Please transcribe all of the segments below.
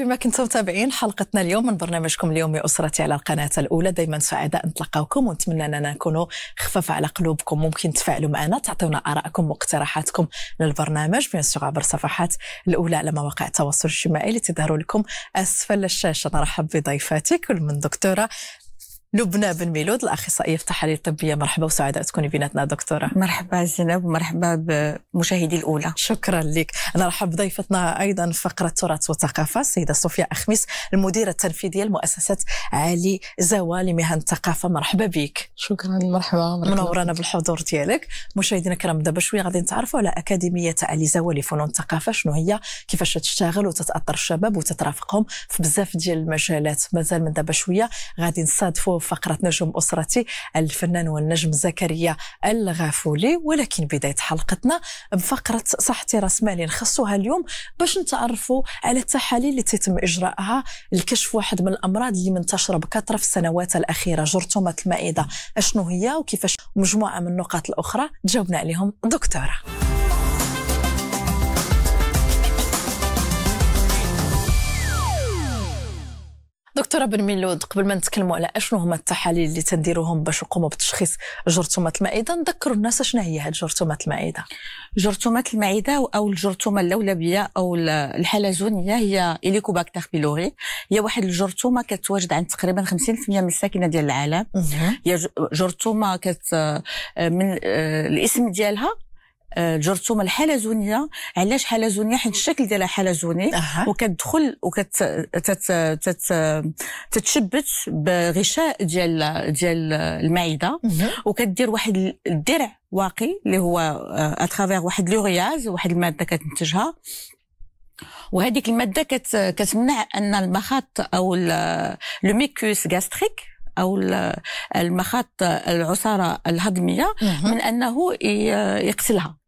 فيما كنتم متابعين حلقتنا اليوم من برنامجكم اليومي أسرتي على القناة الأولى دائما سعداء نتلقاكم ونتمنى أننا نكونوا خفاف على قلوبكم ممكن تفاعلوا معنا تعطيونا آرائكم واقتراحاتكم للبرنامج بيان عبر صفحات الأولى على مواقع التواصل الاجتماعي اللي تظهروا لكم أسفل الشاشة نرحب بضيفاتي كل من دكتورة لبنى بن ميلود الاخصائيه في التحاليل الطبيه مرحبا وسعداء تكوني بيناتنا دكتوره مرحبا زينب ومرحبا بمشاهدي الاولى شكرا لك نرحب بضيفتنا ايضا في فقره تراث وثقافه السيده صوفيا اخميس المديره التنفيذيه لمؤسسه علي زوا لمهن الثقافه مرحبا بك شكرا مرحبا, مرحبا. منورانا بالحضور ديالك مشاهدينا الكرام دابا شويه غادي نتعرفوا على اكاديميه علي زوا لفنون الثقافه شنو هي كيفاش تشتغل وتتاثر الشباب وتترافقهم في بزاف ديال المجالات مازال من دابا شويه غادي نصادفوا فقرة نجم أسرتي الفنان والنجم زكريا الغافولي ولكن بداية حلقتنا بفقرة صحتي رسمالي نخصوها اليوم باش نتعرفوا على التحاليل اللي تتم إجراءها لكشف واحد من الأمراض اللي منتشرة بكثرة في السنوات الأخيرة جرثومة المائدة أشنو هي وكيفاش مجموعة من النقاط الأخرى تجاوبنا عليهم دكتورة دكتوره بن ميلود قبل ما نتكلموا على اشنو هما التحاليل اللي تنديروهم باش نقوموا بتشخيص جرثومه المعده نذكروا الناس شنو هي هاد جرثومه المعده جرثومه المعده او الجرثومه اللولبيه او الحلزونيه هي اليكوباكتر بيلوري هي واحد الجرثومه كتواجد عند تقريبا 50% من الساكنه ديال العالم هي جرثومه كت آه، من آه، الاسم ديالها آه، جرثومه الحلزونيه علاش حلزونيه حيت الشكل ديالها حلزوني وكتدخل وكتتشبت بغشاء ديال ديال المعده وكدير واحد الدرع واقي اللي هو اترافيغ آه، واحد لورياز واحد الماده كتنتجها وهذيك الماده كت كتمنع ان المخاط او لو ميكوس غاستريك او المخاط العصاره الهضميه من انه يقتلها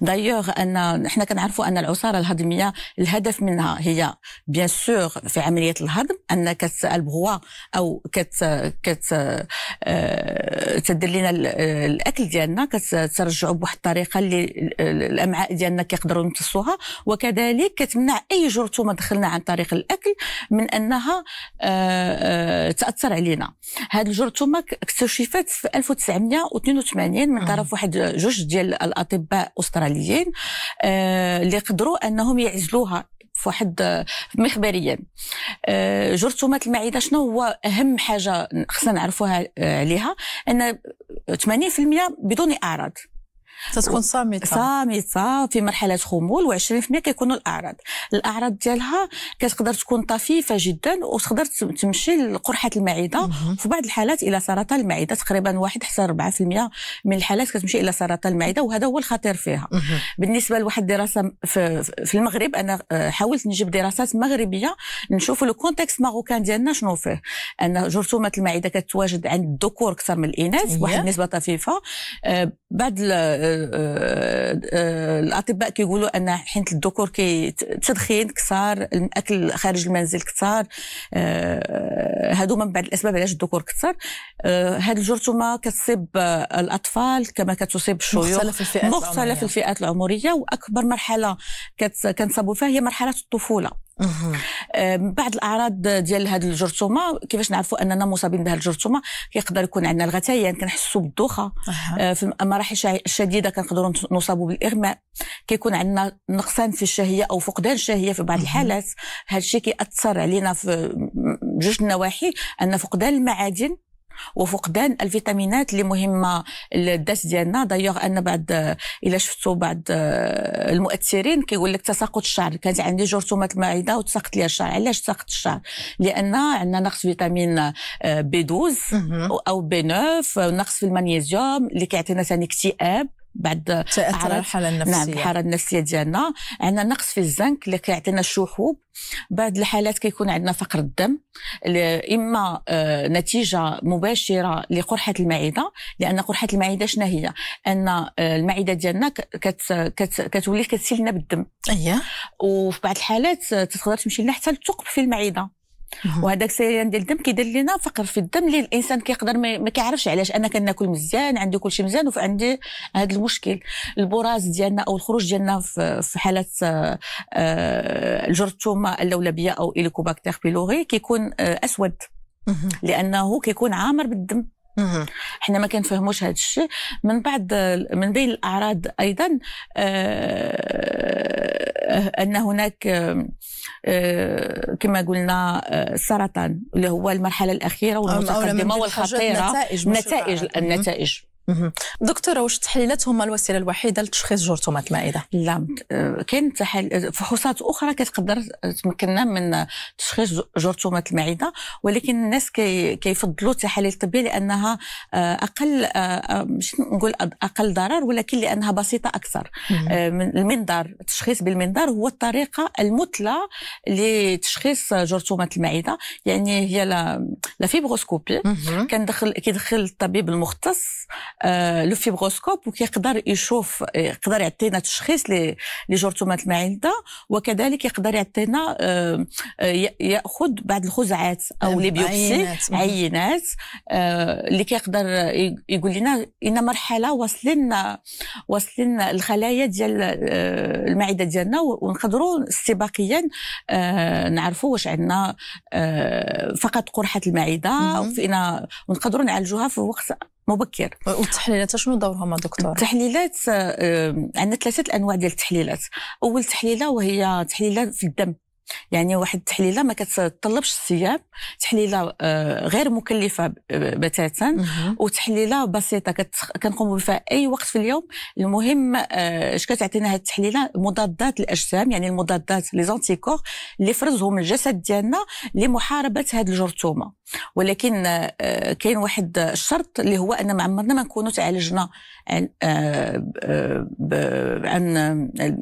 دايوغ ان حنا كنعرفوا ان العصاره الهضميه الهدف منها هي بيان سور في عمليه الهضم ان البغوا او كت كت آه، تدير لنا الاكل ديالنا كترجعوا بواحد الطريقه اللي الامعاء ديالنا كيقدروا يمتصوها وكذلك كتمنع اي جرثومه دخلنا عن طريق الاكل من انها آه، آه، تاثر علينا هذه الجرثومه اكتشفت في 1982 من طرف واحد جوج ديال الاطباء الاستراليين آه، اللي قدروا انهم يعزلوها فواحد آه، مخبريا آه، جرثومه المعده شنو هو اهم حاجه خصنا نعرفوها عليها ان 80% بدون اعراض تتكون صامته صامته في مرحله خمول و20% كيكونوا الاعراض الاعراض ديالها كتقدر تكون طفيفه جدا وتقدر تمشي لقرحه المعده وفي بعض الحالات الى سرطان المعده تقريبا 1 حتى 4% من الحالات كتمشي الى سرطان المعده وهذا هو الخطير فيها بالنسبه لواحد الدراسه في المغرب انا آه، حاولت نجيب دراسات مغربيه نشوفوا لو كونتكست ماروكان ديالنا شنو فيه ان جرثومه المعده كتواجد عند الذكور اكثر من الاناث واحد إيه. النسبه طفيفه آه، بعد آه، آه، الاطباء كيقولوا ان حيت الذكور تدخين كثار الاكل خارج المنزل كثار آه، هادو من بعد الاسباب علاش الذكور كثر هاد الجرثومه كتصيب الاطفال كما كتصيب الشيوخ مختلف الفئات مختلف الفئات العمريه واكبر مرحله كنصابوا فيها هي مرحله الطفوله بعض الاعراض ديال هذه الجرثومه كيفاش نعرفوا اننا مصابين بهذه الجرثومه يقدر يكون عندنا الغثيان يعني كنحسوا بالدوخه أه، في المراحل الشديده كنقدروا نصابوا بالاغماء كيكون عندنا نقصان في الشهيه او فقدان الشهيه في بعض الحالات هذا الشيء كياثر علينا في جوج النواحي ان فقدان المعادن وفقدان الفيتامينات اللي مهمه للداس ديالنا دايوغ انا بعد الا شفتوا بعض آه، المؤثرين كيقول لك تساقط الشعر كانت عندي جرثومه المعده وتساقط لي الشعر علاش تساقط الشعر لان عندنا نقص فيتامين بي آه، 12 او بي 9 نقص في المغنيسيوم اللي كيعطينا ثاني اكتئاب بعد تاثر الحاله نعم، النفسيه نعم الحاله النفسيه ديالنا عندنا نقص في الزنك اللي كيعطينا الشحوب بعض الحالات كيكون عندنا فقر الدم اما آه، نتيجه مباشره لقرحه المعده لان قرحه المعده شنو هي ان آه، المعده ديالنا كتولي كتسيلنا بالدم اييه وفي بعض الحالات تقدر تمشي لنا حتى الثقب في المعده وهذاك السيلان ديال الدم كيدير لنا فقر في الدم اللي الانسان كيقدر ما كيعرفش علاش انا كناكل مزيان عندي كل شيء مزيان وعندي هذا المشكل البراز ديالنا او الخروج ديالنا في حاله آه، آه، الجرثومه اللولبيه او اليكوباكتير بيلوري كيكون آه، اسود لانه كيكون عامر بالدم حنا ما كنفهموش هذا الشيء من بعد من بين الاعراض ايضا آه أه، ان هناك أه، كما قلنا أه، سرطان اللي هو المرحله الاخيره والمتقدمه والخطيره نتائج النتائج دكتورة واش التحليلات هما الوسيلة الوحيدة لتشخيص جرثومة المعدة؟ لا آه، كاين آه، فحوصات أخرى كتقدر تمكننا من تشخيص جرثومة المعدة ولكن الناس كي كيفضلوا التحاليل الطبية لأنها آه، أقل مش نقول أقل ضرر ولكن لأنها بسيطة أكثر من المنظار التشخيص بالمنظار هو الطريقة المثلى لتشخيص جرثومة المعدة يعني هي لا فيبروسكوبي كندخل كيدخل الطبيب المختص آه، لو فيبروسكوب وكيقدر يشوف يقدر يعطينا تشخيص لجرثومه المعده وكذلك يقدر يعطينا آه، ياخذ بعض الخزعات او آه، لي بيوبسي عينات اللي كيقدر يقول لنا ان مرحله واصلين واصلين الخلايا ديال المعده ديالنا ونقدروا استباقيا نعرفوا واش عندنا فقط قرحه المعده فينا ونقدروا نعالجوها في وقت مبكر والتحليلات شنو دورهم دكتور؟ التحليلات آه، عندنا ثلاثه الأنواع ديال التحليلات اول تحليله وهي تحليلات في الدم يعني واحد التحليله ما كتطلبش الصيام تحليله آه، غير مكلفه بتاتا وتحليله بسيطه كنقوم بها اي وقت في اليوم المهم آه، اش كتعطينا هذه التحليله مضادات الاجسام يعني المضادات لي زونتيكور اللي فرزهم الجسد ديالنا لمحاربه هذه الجرثومه ولكن آه، كاين واحد الشرط اللي هو ان ما عمرنا ما نكونوا تعالجنا عن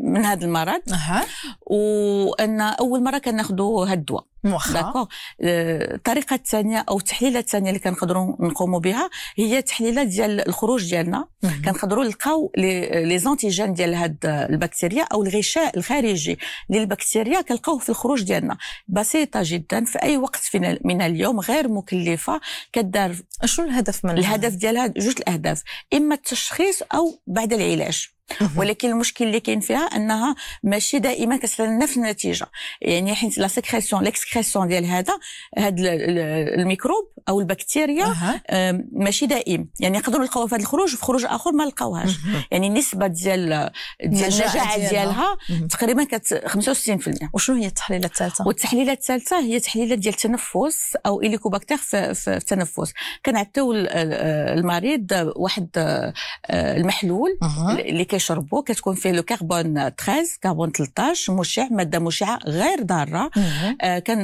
من هذا المرض وان اول مره كان ناخذوا هالدواء واخا الطريقه آه، الثانيه او التحليله الثانيه اللي كنقدروا نقوموا بها هي تحليله ديال الخروج ديالنا كنقدروا نلقاو لي زونتيجين ديال هاد البكتيريا او الغشاء الخارجي للبكتيريا كنلقاوه في الخروج ديالنا بسيطه جدا في اي وقت من اليوم غير مكلفه كدار شنو الهدف من الهدف ديالها جوج الاهداف اما التشخيص او بعد العلاج ولكن المشكل اللي كاين فيها انها ماشي دائما كتستنى نفس النتيجه يعني حيت لا سكريسيون ليكسبرسيون ديال هذا هاد الميكروب او البكتيريا أه. ماشي دائم يعني يقدروا يلقاوها في هذا الخروج في خروج اخر ما لقاوهاش يعني النسبه ديال ديال النجاعه ديالها تقريبا كانت 65% وشنو هي التحليله الثالثه والتحليله الثالثه هي تحليله ديال التنفس او اليكوباكتير في, في التنفس كنعطيو المريض واحد آه، المحلول اللي كيشربوا كتكون فيه لو كربون 13 كربون 13 مشع ماده مشعه غير ضاره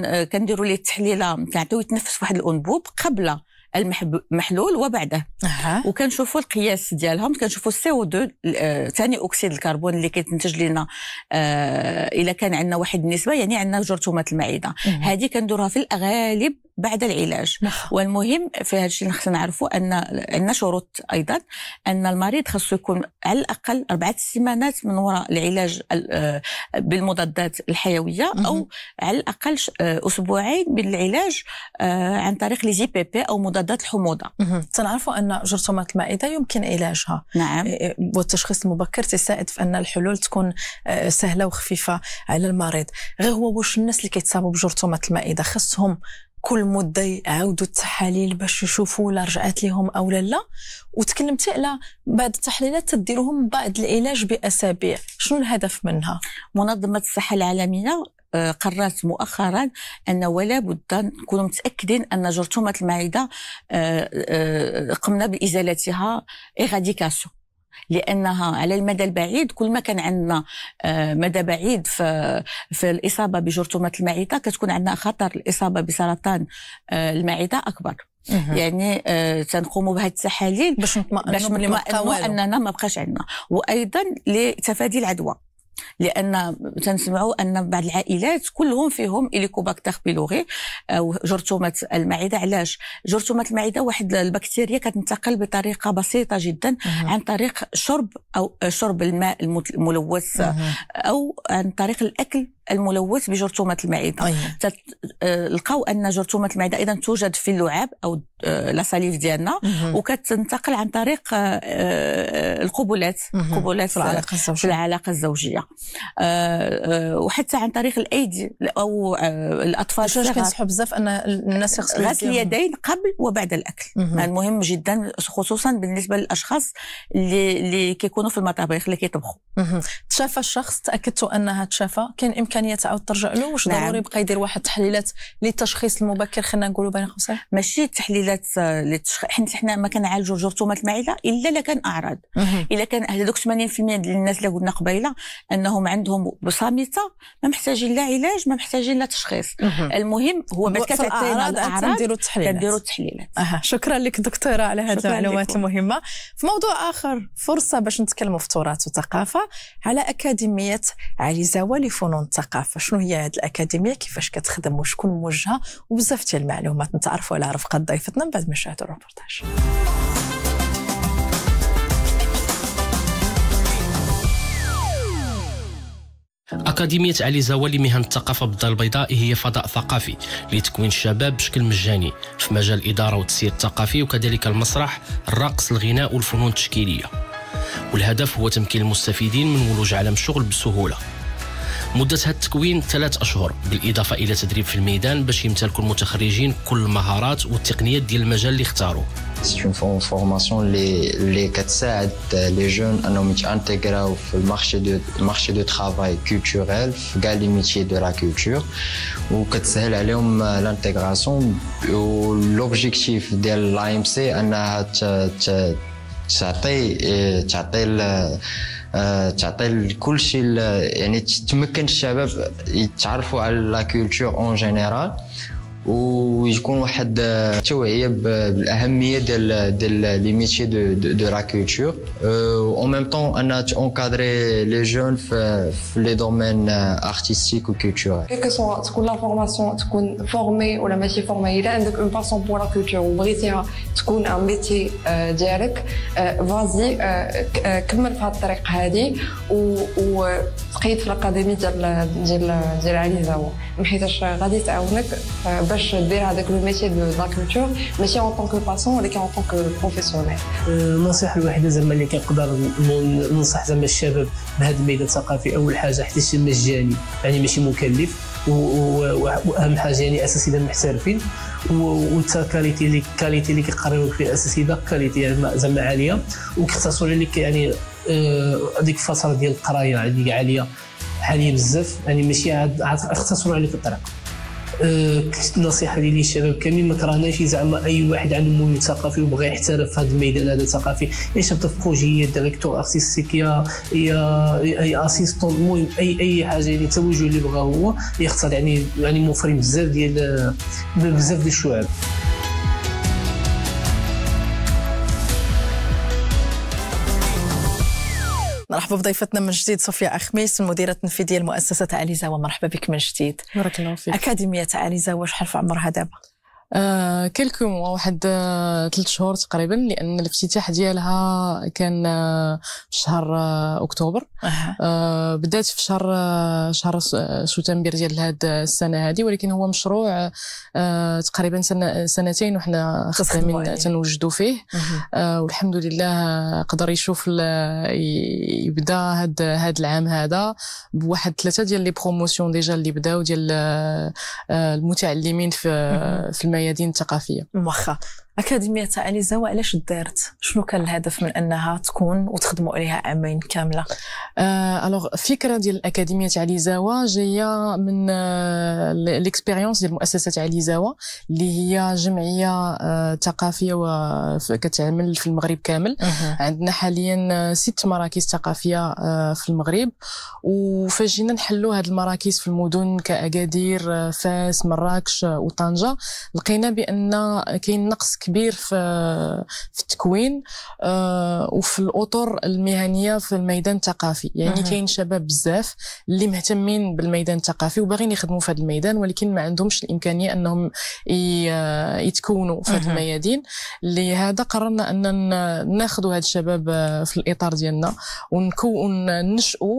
كان آه، كنديروا ليه التحليله كنعطيو يتنفس واحد الانبوب قبل المحلول وبعده أه. وكنشوفوا القياس ديالهم كنشوفوا السي او 2 آه، ثاني اكسيد الكربون اللي كيتنتج لنا آه، الا كان عندنا واحد النسبه يعني عندنا جرثومه المعده هذه كنديروها في الاغالب بعد العلاج نعم. والمهم في هذا الشيء خصنا نعرفوا ان عندنا شروط ايضا ان المريض خصو يكون على الاقل اربعه سيمانات من وراء العلاج آه، بالمضادات الحيويه او على الاقل آه، اسبوعين من العلاج آه، عن طريق لي جي بي بي او مضادات الحموضه تنعرفوا ان جرثومه المائده يمكن علاجها نعم والتشخيص المبكر تساعد في ان الحلول تكون سهله وخفيفه على المريض غير هو واش الناس اللي كيتصابوا بجرثومه المائده خصهم كل مده يعاودوا التحاليل باش يشوفوا لا رجعات لهم او لا لا وتكلمتي على بعض التحليلات تديرهم بعد العلاج باسابيع شنو الهدف منها منظمه الصحه العالميه آه، قررت مؤخرا ان ولا بد نكونوا متاكدين ان جرثومه المعده آه، آه، قمنا بازالتها ايغاديكاسيون لانها على المدى البعيد كل ما كان عندنا آه، مدى بعيد في في الاصابه بجرثومه المعده كتكون عندنا خطر الاصابه بسرطان آه، المعده اكبر يعني آه تنقوموا بهذه التحاليل باش نطمئنوا باش نطمئنوا اننا ما بقاش عندنا وايضا لتفادي العدوى لان تنسمعوا ان بعض العائلات كلهم فيهم اليكوباكتر بيلوري او جرثومه المعده علاش جرثومه المعده واحد البكتيريا كتنتقل بطريقه بسيطه جدا مه. عن طريق شرب او شرب الماء الملوث او عن طريق الاكل الملوث بجرثومه المعده أيه. تت... آه، لقاو ان جرثومه المعده اذا توجد في اللعاب او آه، لاساليف ديالنا وكتنتقل عن طريق آه، القبلات قبلات في العلاقه الزوجيه, في العلاقة الزوجية. وحتى عن طريق الايدي او الاطفال الصغار كنصحوا بزاف ان الناس غسل اليدين قبل وبعد الاكل المهم جدا خصوصا بالنسبه للاشخاص اللي اللي كيكونوا في المطابخ اللي كيطبخوا تشافى الشخص تاكدتوا انها تشافى كان امكان الامكانيه تعاود ترجع له واش نعم. ضروري يبقى يدير واحد التحليلات للتشخيص المبكر خلينا نقولوا بين قوسين ماشي التحليلات آه، للتشخيص حيت حنا ما كنعالجوا جرثومه المعده الا الا كان اعراض الا كان هذوك 80% ديال الناس اللي قلنا قبيله انهم عندهم صامته ما محتاجين لا علاج ما محتاجين لا تشخيص المهم هو ما كتعطينا الاعراض كنديروا التحليلات كنديروا التحليلات أه. شكرا لك دكتوره على هذه المعلومات المهمه في موضوع اخر فرصه باش نتكلموا في تراث وثقافه على اكاديميه علي زاوى لفنون التقافه الثقافه شنو هي هذه الاكاديميه كيفاش كتخدم وشكون موجهه وبزاف ديال المعلومات نتعرفوا على رفقه ضيفتنا من بعد ما شاهدوا الروبورتاج أكاديمية علي زاوى لمهن الثقافة بالدار البيضاء هي فضاء ثقافي لتكوين الشباب بشكل مجاني في مجال الإدارة والتسيير الثقافي وكذلك المسرح، الرقص، الغناء والفنون التشكيلية. والهدف هو تمكين المستفيدين من ولوج عالم الشغل بسهولة. مدة هذا التكوين ثلاث أشهر بالإضافة إلى تدريب في الميدان باش يمتلكوا المتخرجين كل المهارات والتقنيات ديال المجال اللي اختاروه C'est une formation اللي اللي كتساعد لي جون انهم يتانتيغراو في المارشي دو مارشي دو ترافاي كولتوريل في كاع لي ميتي دو لا كولتور وكتسهل عليهم لانتيغراسيون ولوبجيكتيف ديال لاي ام سي انها تعطي تعطي آه، تعطي كل شيء يعني تمكن الشباب يتعرفوا على لا كولتور اون جينيرال ويكون واحد التوعيه بالاهميه ديال ديال لي ميتي دو دو راكولتور او ميم طون انا تونكادري لي جون في لي دومين ارتستيك وكولتوريل كيك سوا تكون لا فورماسيون تكون فورمي ولا ماشي فورمي الا عندك اون باسون بور لا كولتور وبغيتيها تكون ان ميتي ديالك فازي كمل في هاد الطريق هادي و تقيد في الاكاديمي ديال ديال ديال علي زاوة حيتاش غادي تعاونك باش باش دير هذاك لو ميتي دو لا كولتور ماشي اون طونك باسون ولكن اون طونك بروفيسيونيل النصيحه الوحيده زعما اللي كنقدر ننصح زعما الشباب بهذا الميدان الثقافي اول حاجه شي مجاني يعني ماشي مكلف واهم حاجه يعني اساسيه محترفين كاليتي اللي كاليتي اللي كيقريو فيها اساسيه كاليتي يعني زعما عاليه وكيختصروا لك يعني آه، هذيك الفتره ديال القرايه يعني عاليه حاليا بزاف يعني ماشي عاد اختصروا عليك الطريق النصيحه أه، ديالي للشباب كاملين ما كرهناش زعما اي واحد عنده ميول ثقافي وبغى يحترف في هذا الميدان هذا الثقافي يشتغل في بروجي هي ديريكتور ارتستيك يا اي اسيستون المهم اي اي حاجه يعني توجه اللي بغا هو يختار يعني يعني موفرين بزاف ديال بزاف ديال الشعب مرحبا بضيفتنا من جديد صوفيا أخميس المديرة التنفيذية لمؤسسة عليزا ومرحبا بك من جديد بارك الله فيك أكاديمية عاليزا واش حرف عمرها دابا؟ آه كلكو واحد ثلاث آه، شهور تقريبا لان الافتتاح ديالها كان آه، في شهر آه، اكتوبر آه بدات في شهر شهر سبتمبر ديال هاد السنه هذه ولكن هو مشروع تقريبا سنتين وحنا خدامين تنوجدوا فيه آه والحمد لله قدر يشوف يبدا هاد هاد العام هذا بواحد ثلاثه ديال لي بروموسيون ديجا اللي بداو ديال المتعلمين في في الميادين الثقافيه واخا أكاديمية أليزا وعلاش دارت؟ شنو كان الهدف من أنها تكون وتخدموا عليها عامين كاملة؟ ألوغ آه، فكرة ديال أكاديمية عليزاوة جاية من آه، ليكسبيريونس ديال مؤسسة عليزاوة اللي هي جمعية آه، ثقافية وكتعمل في المغرب كامل أه. عندنا حاليا آه، ست مراكز ثقافية آه، في المغرب وفاش جينا نحلوا هاد المراكز في المدن كأكادير آه، فاس مراكش وطنجة لقينا بأن كاين نقص كبير في في التكوين آه، وفي الاطر المهنيه في الميدان الثقافي يعني كاين شباب بزاف اللي مهتمين بالميدان الثقافي وباغيين يخدموا في هذا الميدان ولكن ما عندهمش الامكانيه انهم يتكونوا في هذه الميادين لهذا قررنا ان ناخذوا هاد الشباب آه، في الاطار ديالنا ونكون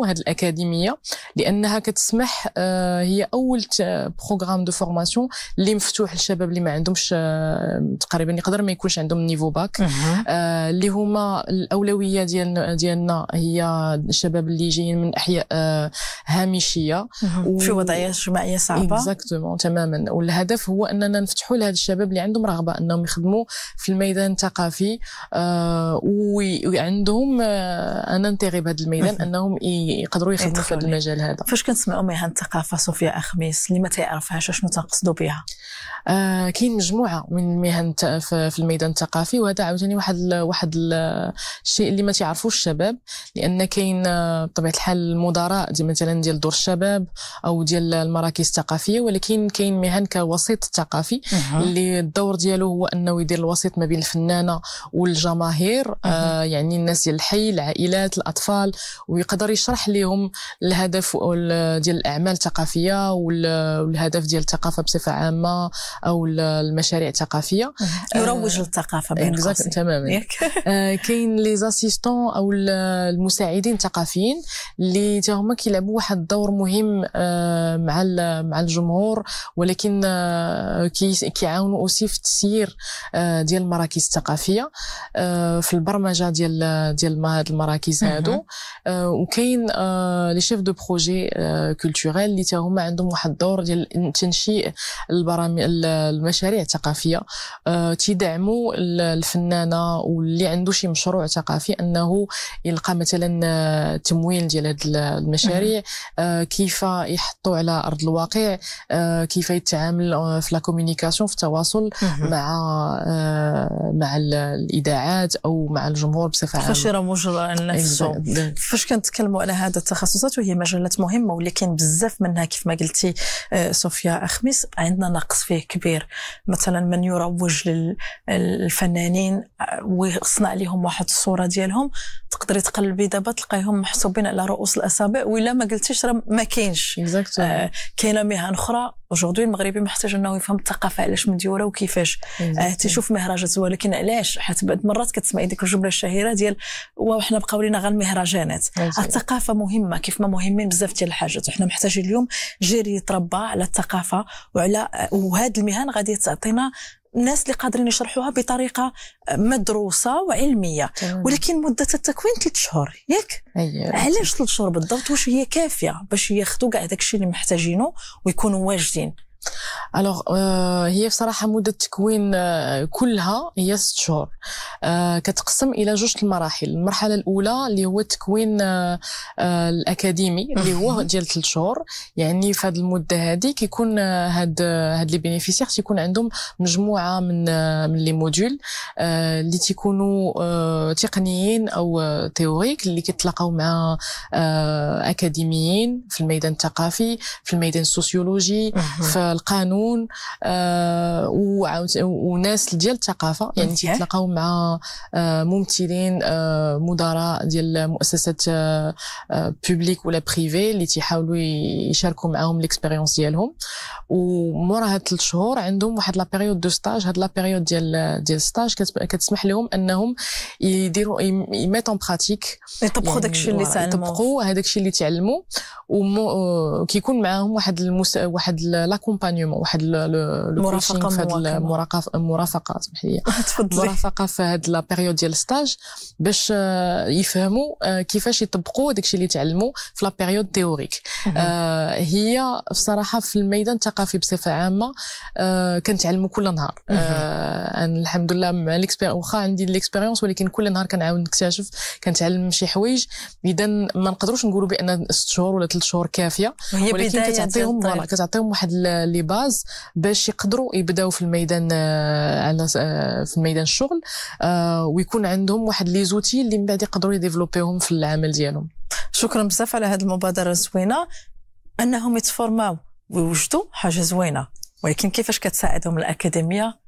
هذه الاكاديميه لانها كتسمح آه، هي اول بروغرام دو فورماسيون اللي مفتوح للشباب اللي ما عندهمش تقريبا يعني يقدر ما يكونش عندهم نيفو باك آه، اللي هما الاولويه ديال ديالنا هي الشباب اللي جايين من احياء آه، هامشيه و... في وضعيه اجتماعيه صعبه اكزاكتومون تماما والهدف هو اننا نفتحوا لهذا الشباب اللي عندهم رغبه انهم يخدموا في الميدان الثقافي آه، وعندهم ان انتيغي بهذا الميدان انهم يقدروا يخدموا في هذا المجال هذا فاش كنسمعوا مهن الثقافه صوفيا اخميس اللي ما تعرفهاش شنو تنقصدوا بها آه، كاين مجموعه من المهن في الميدان الثقافي وهذا عاوتاني واحد الـ واحد الشيء اللي ما تعرفوش الشباب لان كاين آه، بطبيعه الحال المدراء دي مثلا ديال دور الشباب او ديال المراكز الثقافيه ولكن كاين مهن كوسيط ثقافي اللي الدور ديالو هو انه يدير الوسيط ما بين الفنانه والجماهير آه يعني الناس ديال الحي العائلات الاطفال ويقدر يشرح لهم الهدف ديال الاعمال الثقافيه والهدف ديال الثقافه بصفه عامه او المشاريع الثقافيه يروج آه، للثقافه بين إيه، قوسين تماما آه، كاين لي زاسيستون او المساعدين الثقافيين اللي تا هما كيلعبوا واحد الدور مهم آه، مع مع الجمهور ولكن كيعاونوا اوسي في التسيير ديال المراكز الثقافيه في البرمجه ديال ديال هاد المراكز هادو وكاين لي شيف دو بروجي كولتوريل اللي تا هما عندهم واحد الدور ديال تنشيء البرامج المشاريع الثقافيه آه، تدعموا الفنانه واللي عنده شي مشروع ثقافي انه يلقى مثلا آه، تمويل ديال هاد المشاريع آه، كيف يحطوا على ارض الواقع كيف يتعامل في الكوميونيكاسيون في التواصل مع مع الاذاعات او مع الجمهور بصفه عامه فاش راه مجرى نفسه فاش كنتكلموا على هذا التخصصات وهي مجالات مهمه ولكن بزاف منها كيف ما قلتي صوفيا اخميس عندنا نقص فيه كبير مثلا من يروج للفنانين آه، ويصنع لهم واحد الصوره ديالهم تقدري تقلبي دابا تلقايهم محسوبين على رؤوس الاصابع ولا ما قلتيش راه ما كاينش آه كاينه مهن اخرى اجوردي المغربي محتاج انه يفهم الثقافه علاش مديوره وكيفاش آه تيشوف مهرجانات ولكن علاش حيت بعض المرات كتسمعي ديك الجمله الشهيره ديال وحنا بقاو لينا غير المهرجانات الثقافه مهمه كيف ما مهمين بزاف ديال الحاجات وحنا محتاجين اليوم جيري يتربى على الثقافه وعلى آه، وهاد المهن غادي تعطينا الناس اللي قادرين يشرحوها بطريقه مدروسه وعلميه جميل. ولكن مده التكوين ثلاث شهور ياك أيوة. علاش ثلاث شهور بالضبط واش هي كافيه باش ياخذوا كاع داكشي اللي محتاجينه ويكونوا واجدين الوغ euh, هي بصراحه مده التكوين آه، كلها هي ست شهور آه، كتقسم الى جوج المراحل المرحله الاولى اللي هو التكوين آه، الاكاديمي اللي هو ديال ثلاث شهور يعني في هذه المده هذه كيكون هاد هاد لي بينيفيسيغ تيكون عندهم مجموعه من من لي موديول اللي تيكونوا تقنيين او تيوريك اللي كيتلاقاو مع اكاديميين في الميدان الثقافي في الميدان السوسيولوجي في القانون الفنون آه وناس ديال الثقافه يعني تيتلاقاو مع آه ممثلين آه مدراء ديال مؤسسات آه بوبليك آه، ولا بريفي اللي تيحاولوا يشاركوا معاهم ليكسبيريونس ديالهم ومورا هاد ثلاث شهور عندهم واحد لا بيريود دو ستاج هاد لا بيريود ديال ديال ستاج كتسمح لهم انهم يديروا يميتو ان براتيك يطبقوا داكشي اللي تعلموا يطبقوا هذاك الشيء اللي تعلموا وكيكون آه، معاهم واحد المس... واحد لاكومبانيومون واحد المرافقه في هذه المرافقه المرافقه اسمح لي المرافقه في هذه لا ديال الستاج باش آه، يفهموا آه، كيفاش يطبقوا داكشي اللي تعلموا في لا تيوريك آه، هي بصراحه في الميدان الثقافي بصفه عامه كنتعلموا كل نهار انا الحمد لله مع الاكسبيريونس واخا عندي الاكسبيريونس ولكن كل نهار كنعاود نكتشف كنتعلم شي حوايج اذا ما نقدروش نقولوا بان ست شهور ولا ثلاث شهور كافيه ولكن كتعطيهم كتعطيهم واحد لي باز الناس باش يقدروا يبداو في الميدان آه، على آه، في ميدان الشغل آه، ويكون عندهم واحد لي زوتي اللي من بعد يقدروا يديفلوبيهم في العمل ديالهم شكرا بزاف على هذه المبادره الزوينه انهم يتفورماو ويوجدوا حاجه زوينه ولكن كيفاش كتساعدهم الاكاديميه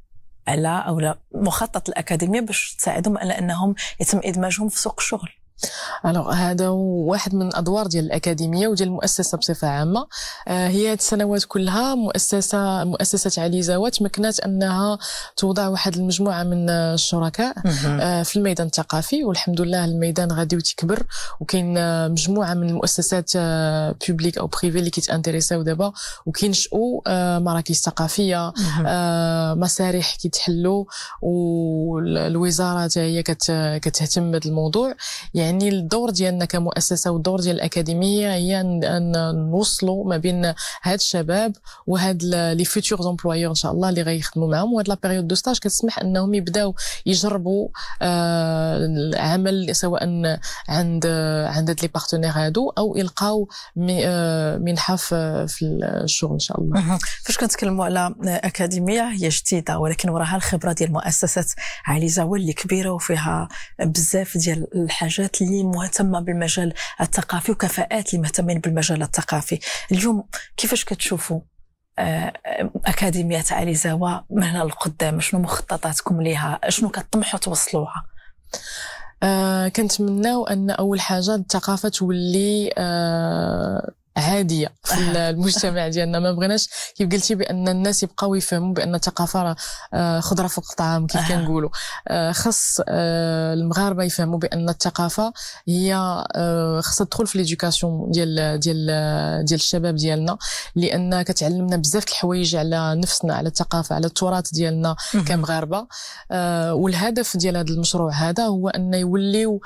على او مخطط الاكاديميه باش تساعدهم على انهم يتم ادماجهم في سوق الشغل الوغ هذا واحد من الادوار ديال الاكاديميه وديال المؤسسه بصفه عامه آه، هي هذه السنوات كلها مؤسسه مؤسسه علي زاوات تمكنات انها توضع واحد المجموعه من الشركاء آه، في الميدان الثقافي والحمد لله الميدان غادي وتكبر وكاين مجموعه من المؤسسات بوبليك آه، او بريفي اللي كيتانتريساو دابا وكينشئوا مراكز ثقافيه مسارح كيتحلوا والوزاره هي كتهتم بهذا الموضوع يعني يعني الدور ديالنا كمؤسسه والدور ديال الاكاديميه هي ان نوصلوا ما بين هاد الشباب وهاد لي فيتور زومبلويور ان شاء الله اللي غيخدموا معاهم وهاد لا بيريود دو ستاج كتسمح انهم يبداو يجربوا آه العمل سواء عند عند هاد لي بارتنير هادو او يلقاو آه، منحه في الشغل ان شاء الله فاش كنتكلموا على اكاديميه هي جديده ولكن وراها الخبره ديال مؤسسه علي زاول اللي كبيره وفيها بزاف ديال الحاجات اللي مهتمه بالمجال الثقافي وكفاءات اللي مهتمين بالمجال الثقافي اليوم كيفاش كتشوفوا آه، آه، اكاديميه علي زوا من هنا شنو مخططاتكم ليها شنو كتطمحوا توصلوها آه كنتمناو ان اول حاجه الثقافه تولي آه عاديه في المجتمع ديالنا ما بغيناش كيف قلتي بان الناس يبقاو يفهموا بان الثقافه راه آه، خضره فوق الطعام كيف كنقولوا آه، خص آه، المغاربه يفهموا بان الثقافه هي خصها تدخل في ليدوكاسيون ديال ديال ديال الشباب ديالنا لان كتعلمنا بزاف الحوايج على نفسنا على الثقافه على التراث ديالنا كمغاربه والهدف ديال هذا المشروع هذا هو ان يوليو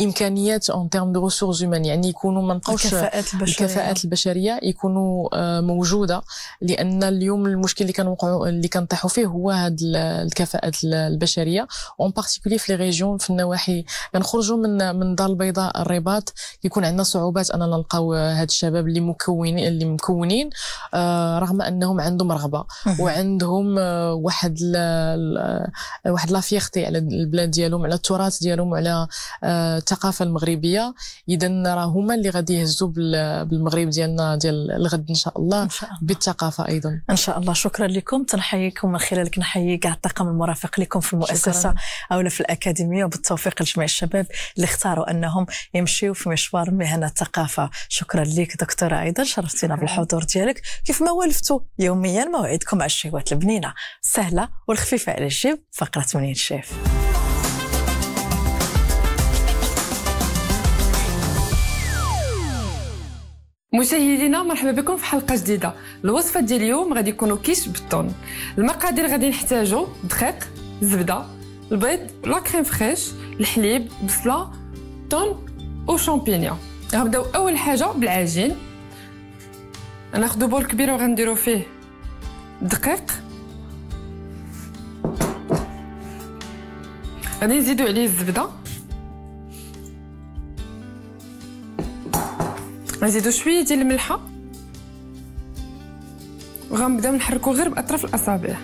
امكانيات اون تيرم دو ريسورس يعني يكونوا ما نبقاوش الكفاءات البشريه الخدمات البشريه يكونوا آه، موجوده لان اليوم المشكل اللي كنوقعوا اللي كنطيحوا فيه هو هاد الكفاءات البشريه اون بارتيكولي في لي ريجيون في النواحي كنخرجوا من من دار البيضاء الرباط كيكون عندنا صعوبات اننا نلقاو هاد الشباب اللي مكونين اللي مكونين آه، رغم انهم عندهم رغبه وعندهم آه، واحد ال واحد لا على البلاد ديالهم على التراث ديالهم على الثقافه المغربيه اذا راه هما اللي غادي يهزوا بالمغرب الوجبه ديالنا ديال الغد ان شاء الله, بالثقافه ايضا ان شاء الله شكرا لكم تنحييكم من خلالك نحيي كاع الطاقم المرافق لكم في المؤسسه او في الاكاديميه وبالتوفيق لجميع الشباب اللي اختاروا انهم يمشيوا في مشوار مهنه الثقافه شكرا لك دكتوره ايضا شرفتينا بالحضور ديالك كيف ما والفتوا يوميا موعدكم مع الشهوات البنينه سهله والخفيفه على الجيب فقره منين شيف مشاهدينا مرحبا بكم في حلقه جديده الوصفه ديال اليوم غادي يكونوا كيش بالطون المقادير غادي نحتاجو دقيق زبده البيض لا كريم فريش الحليب بصله طون وشامبينيون غنبداو اول حاجه بالعجين ناخذ بول كبير وغنديروا فيه دقيق غادي نزيدو عليه الزبده غنزيدو شويه ديال الملحه وغنبداو نحركو غير باطراف الاصابع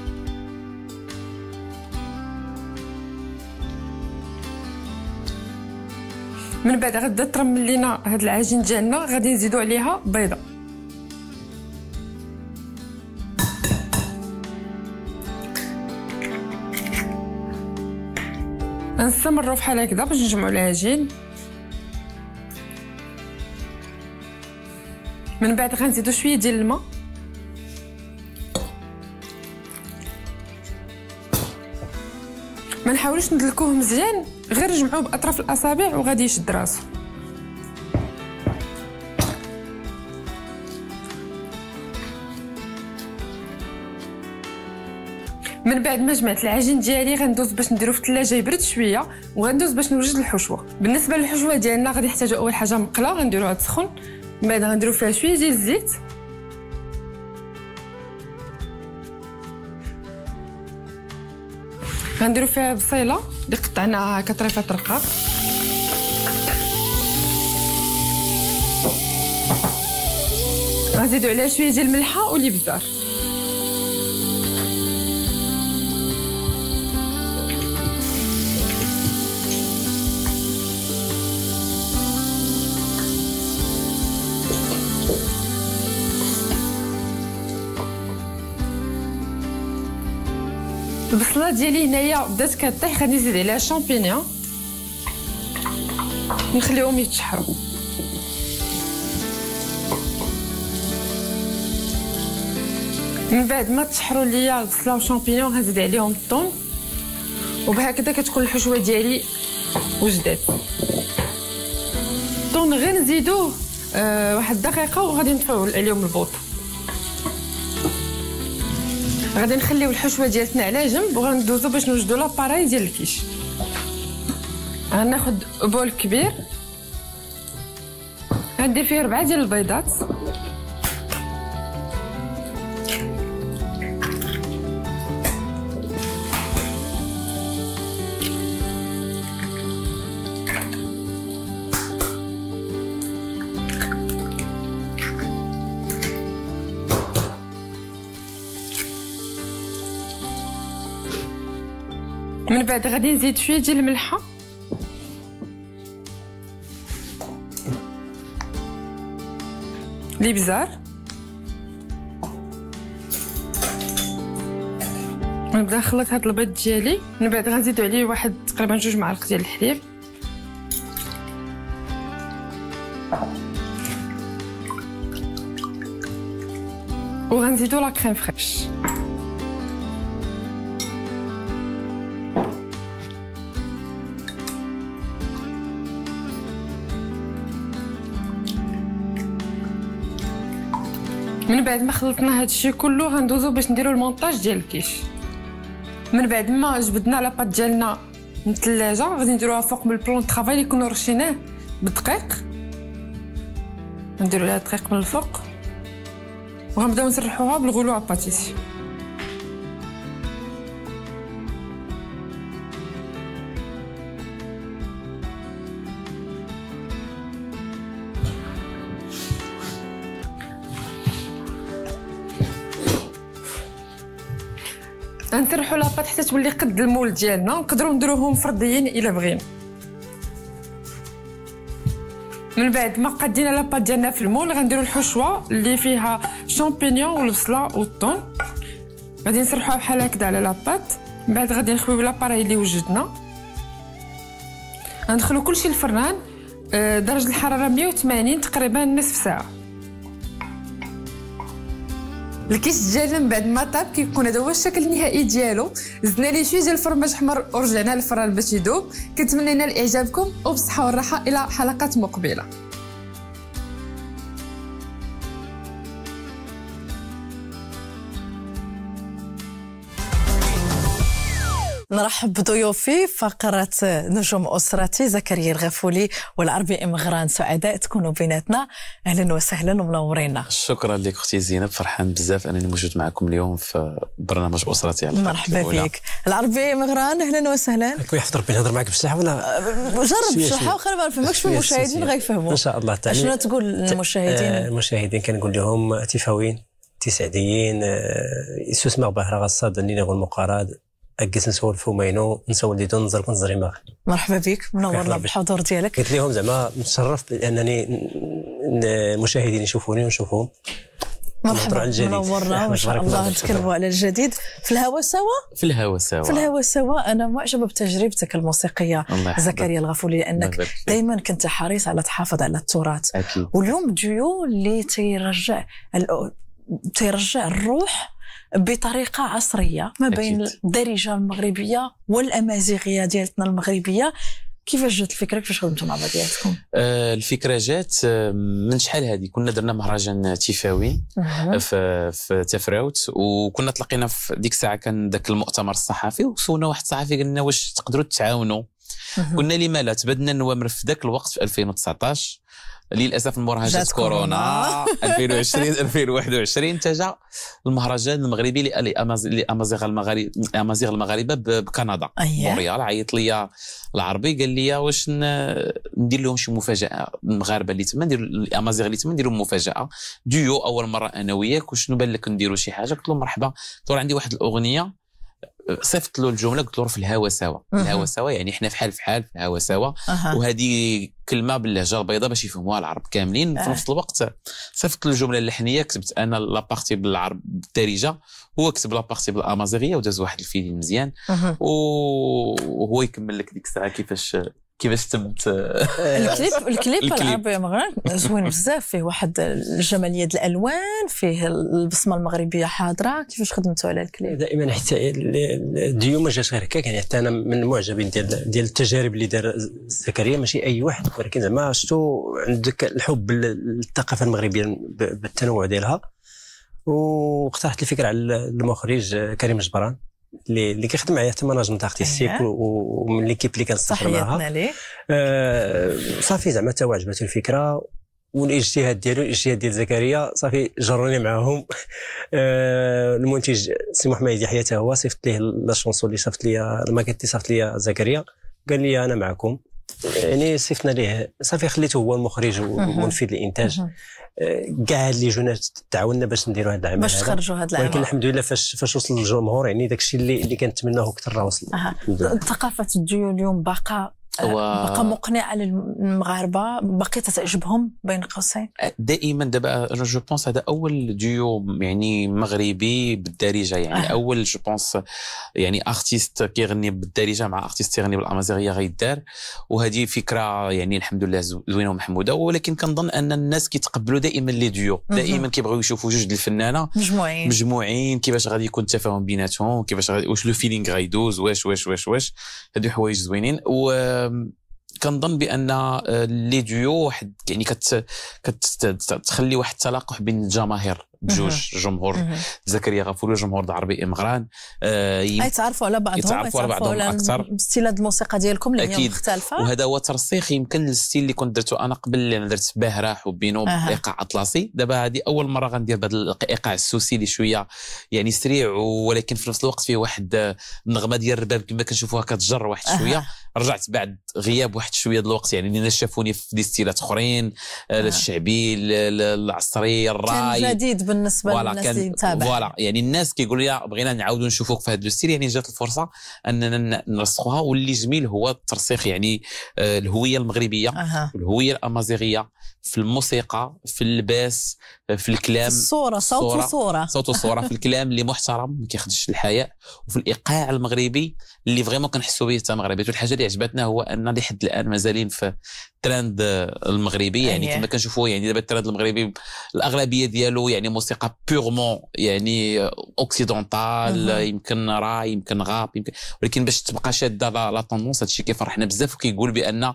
من بعد غدا ترمل لينا هاد العجين ديالنا غادي نزيدو عليها بيضه نستمروا فحال هكذا باش نجمعوا العجين من بعد غنزيدو شويه ديال الماء ما نحاولوش ندلكوه مزيان غير نجمعوه باطراف الاصابع وغادي يشد راسو من بعد ما جمعت العجين ديالي غندوز باش نديرو في الثلاجه يبرد شويه وغندوز باش نوجد الحشوه بالنسبه للحشوه ديالنا غادي نحتاجو اول حاجه مقله غنديروها تسخن من بعد غنديرو فيها شويه ديال الزيت غنديرو فيها بصيله اللي قطعناها هكا طريفات رقاق غنزيدو عليها شويه ديال الملحه وليبزار البصله ديالي هنايا بدات كطيح غادي نزيد عليها شامبينيون نخليهم يتشحروا من بعد ما تشحروا ليا البصله والشامبينيون غنزيد عليهم الثوم وبهكذا كتكون الحشوه ديالي وجدات الثوم غير نزيدوه آه واحد الدقيقه وغادي نطفيو عليهم البوط غادي نخليو الحشوه ديالتنا على جنب وغندوزو باش نوجدو لاباراي ديال الكيش غناخد بول كبير غندير فيه ربعه ديال البيضات بعد غادي نزيد شويه ديال الملحه لي بزار نبدا نخلط هاد البيض ديالي من بعد غنزيدو عليه واحد تقريبا جوج معالق ديال الحليب وغنزيدو لا كريم فريش بعد ما خلطنا هادشي كله غندوزو باش نديرو المونتاج ديال الكيش من بعد ما جبدنا لاباط ديالنا من الثلاجه غادي نديروها فوق من البلون طرافاي اللي كنا رشيناه بالدقيق نديرو لها دقيق من الفوق وغنبداو نسرحوها بالغلو اباتيسي غنسرحو لاباط حتى تولي قد المول ديالنا نقدروا نديروهم فرديين الا بغينا من بعد ما قدينا لاباط ديالنا في المول غنديروا الحشوه اللي فيها شامبينيون والبصله والثوم غادي نسرحوها بحال هكذا على لاباط من بعد غادي نخويو لاباراي اللي وجدنا غندخلو كلشي الفران آه، درجه الحراره 180 تقريبا نصف ساعه الكيس ديالنا من بعد ما طاب كيكون هذا هو الشكل النهائي ديالو زدنا ليه شويه ديال الفرماج حمر ورجعناه للفران باش يذوب كنتمنى ينال اعجابكم وبالصحه والراحه الى حلقات مقبله نرحب بضيوفي فقرة نجوم أسرتي زكريا الغفولي والعربي إمغران سعداء تكونوا بيناتنا أهلا وسهلا ومنورينا شكرا لك أختي زينب فرحان بزاف أنني موجود معكم اليوم في برنامج أسرتي على مرحبا بك العربي إمغران أهلا وسهلا الله يحفظ ربي نهضر معك بالصحة ولا جرب بصح وخير ما نفهمكش في المشاهدين غيفهموا إن شاء الله تعالى شنو تقول للمشاهدين؟ المشاهدين آه، كنقول لهم آه، تفاوين آه، تسعديين يسوس مغبه راه غصاد اللي نغول مقاراد كيت نسول فومينو نسول ليدو نزر كنزري ماغ مرحبا بك منورنا بالحضور ديالك قلت لهم زعما متشرف بانني المشاهدين يشوفوني ونشوفهم مرحبا منورنا وان شاء الله نتكلموا على الجديد في الهوا سوا في الهوا سوا في الهوا سوا انا معجبه بتجربتك الموسيقيه زكريا الغفولي لانك دائما كنت حريص على تحافظ على التراث واليوم ديو اللي تيرجع تيرجع الروح بطريقه عصريه ما بين الدارجه المغربيه والامازيغيه ديالتنا المغربيه كيفاش جات الفكره كيفاش خدمتوا مع بعضياتكم آه، الفكره جات آه، من شحال هذه كنا درنا مهرجان تيفاوي في, في تفراوت وكنا تلاقينا في ديك الساعه كان ذاك المؤتمر الصحفي وسولنا واحد الصحفي قال لنا واش تقدروا تعاونوا قلنا لما لا تبادلنا النوامر في ذاك الوقت في 2019 للاسف مراهجه كورونا 2020 2021 تجا المهرجان المغربي لامازيغ المغاربه امازيغ المغاربه بكندا أيه. موريال عيط لي العربي قال لي واش ندير لهم شي مفاجاه المغاربه اللي تما ندير الامازيغ اللي تما ندير لهم مفاجاه ديو اول مره انا وياك وشنو بان لك نديروا شي حاجه قلت له مرحبا قلت عندي واحد الاغنيه صفت له الجمله قلت له في الهوا سوا الهوا سوا يعني احنا في حال في حال في الهوا سوا أه. وهذه كلمه باللهجه البيضاء باش يفهموها العرب كاملين أه. في نفس الوقت صفت له الجمله اللحنيه كتبت انا لابارتي بالعرب بالدارجه هو كتب لابارتي بالامازيغيه وداز واحد الفيلم مزيان أه. وهو يكمل لك ديك الساعه كيفاش كيفاش تبت آه، الكليب الكليب العربي مغرب زوين بزاف فيه واحد الجماليه ديال الالوان فيه البصمه المغربيه حاضره كيفاش خدمتوا على الكليب دائما حتى ديوم ما جات غير هكاك يعني حتى انا من المعجبين ديال ديال التجارب اللي دار زكريا ماشي اي واحد ولكن زعما شفتو عندك الحب للثقافه المغربيه بالتنوع ديالها واقترحت الفكره على المخرج كريم جبران اللي اللي كيخدم معايا حتى ماناجمنت تاكتيك أيوة. ومن ليكيب اللي كنستافر معاها آه، صافي زعما حتى عجبته الفكره والاجتهاد ديالو الاجتهاد ديال زكريا صافي جروني معاهم آه، المنتج سي محمد يحيى حتى هو صيفط ليه لا شونسون اللي صيفط ليا الماكيت اللي صيفط ليا زكريا قال لي انا معكم يعني صفنا ليه صافي خليته هو المخرج ومنفذ الانتاج آه، كاع اللي جونات تعاونا باش نديروا هذا العمل باش تخرجوا هذا العمل ولكن الحمد لله فاش فاش وصل الجمهور يعني داك الشيء اللي اللي كنتمناه اكثر راه وصل الثقافه الديو اليوم باقا و... بقى مقنع للمغاربه باقي تتعجبهم بين قوسين دائما دابا جو بونس هذا اول ديو يعني مغربي بالدارجه يعني آه. اول جو بونس يعني ارتيست كيغني بالدارجه مع ارتيست يغني بالامازيغيه غيدار وهذه فكره يعني الحمد لله زوينه ومحموده ولكن كنظن ان الناس كيتقبلوا دائما لي ديو دائما كيبغيو يشوفوا جوج الفنانه مجموعين مجموعين كيفاش غادي يكون التفاهم بيناتهم كيفاش غادي واش لو فيلينغ غيدوز واش واش واش واش هادو حوايج زوينين و كنظن بان آه، لي ديو واحد يعني كتخلي واحد التلاقح بين الجماهير بجوج جمهور زكريا غفور وجمهور العربي امغران آه، يتعرفوا على بعضهم يتعرفوا على بعضهم اكثر ستيلات الموسيقى ديالكم اللي هي مختلفه وهذا هو ترسيخ يمكن الستيل اللي كنت درته انا قبل اللي انا درت باهره وبينو ايقاع اطلسي دابا هذه اول مره غندير بهذا الايقاع السوسي اللي شويه يعني سريع ولكن في نفس الوقت فيه واحد النغمه ديال الرباب كما كنشوفوها كتجر واحد شويه رجعت بعد غياب واحد شويه ديال الوقت يعني اللي شافوني في ديستيلات اخرين آه، الشعبي العصري الراي كان جديد بالنسبه للناس اللي تتابع فوالا يعني الناس كيقول لي بغينا نعاودوا نشوفوك في هذا السير يعني جات الفرصه اننا نرسخوها واللي جميل هو الترسيخ يعني آه، الهويه المغربيه أه. الهويه الامازيغيه في الموسيقى في اللباس في الكلام الصوره صوت وصوره صوت وصوره في الكلام اللي محترم ما كيخدش الحياء وفي الايقاع المغربي اللي فريمون كنحسوا به حتى مغربي والحاجه اللي عجبتنا هو ان لحد الان مازالين في الترند المغربي يعني كما كنشوفوا يعني دابا الترند المغربي الاغلبيه ديالو يعني موسيقى بيغمون يعني اوكسيدونتال يمكن راي يمكن غاب يمكن ولكن باش تبقى شاده لا طوندونس هادشي كيفرحنا بزاف وكيقول بان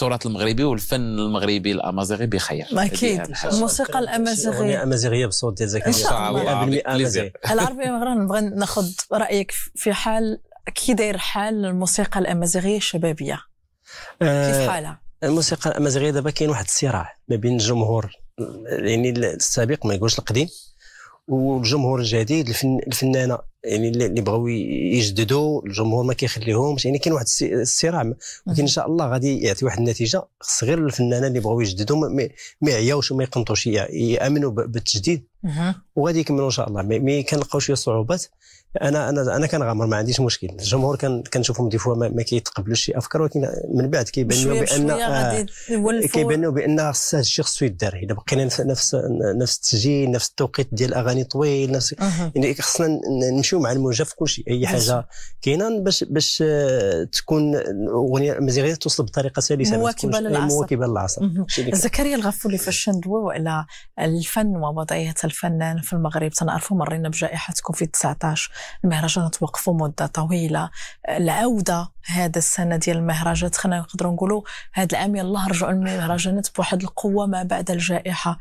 التراث المغربي والفن المغربي الامازيغي بخير اكيد الموسيقى الامازيغيه الامازيغيه بصوت ديال زكريا ان شاء الله العربي مغرب نبغى ناخذ رايك في حال كي داير حال الموسيقى الامازيغيه الشبابيه كيف آه، حالها؟ الموسيقى الامازيغيه دابا كاين واحد الصراع ما بين الجمهور يعني السابق ما يقولش القديم والجمهور الجديد الفن الفنانه يعني اللي بغاو يجددوا الجمهور ما كيخليهمش يعني كاين واحد الصراع ولكن ان شاء الله غادي يعطي واحد النتيجه خص غير الفنانه اللي بغاو يجددوا ما يعياوش وما يقنطوش يامنوا بالتجديد وغادي يكملوا ان شاء الله مي كنلقاو شويه صعوبات انا انا انا كنغامر ما عنديش مشكل الجمهور كان كنشوفهم دي فوا ما كيتقبلوش شي افكار ولكن من بعد كيبان لهم بان آه، كيبان لهم بان خص هادشي الشيء خصو يدار الا بقينا نفس نفس التسجيل نفس التوقيت ديال الاغاني طويل نفس أه. يعني خصنا نمشيو مع الموجه في كل شيء اي حاجه كاينه باش باش آه، تكون الاغنيه المزيغيه توصل بطريقه سلسه مواكبه للعصر مواكبه للعصر زكريا الغفولي فاش ندويو على الفن ووضعيه الفنان في المغرب تنعرفوا مرينا بجائحه كوفيد 19 المهرجانات وقفوا مده طويله العوده هذا السنه ديال المهرجانات خلينا نقدروا نقولوا هذا العام يلاه رجعوا المهرجانات بواحد القوه ما بعد الجائحه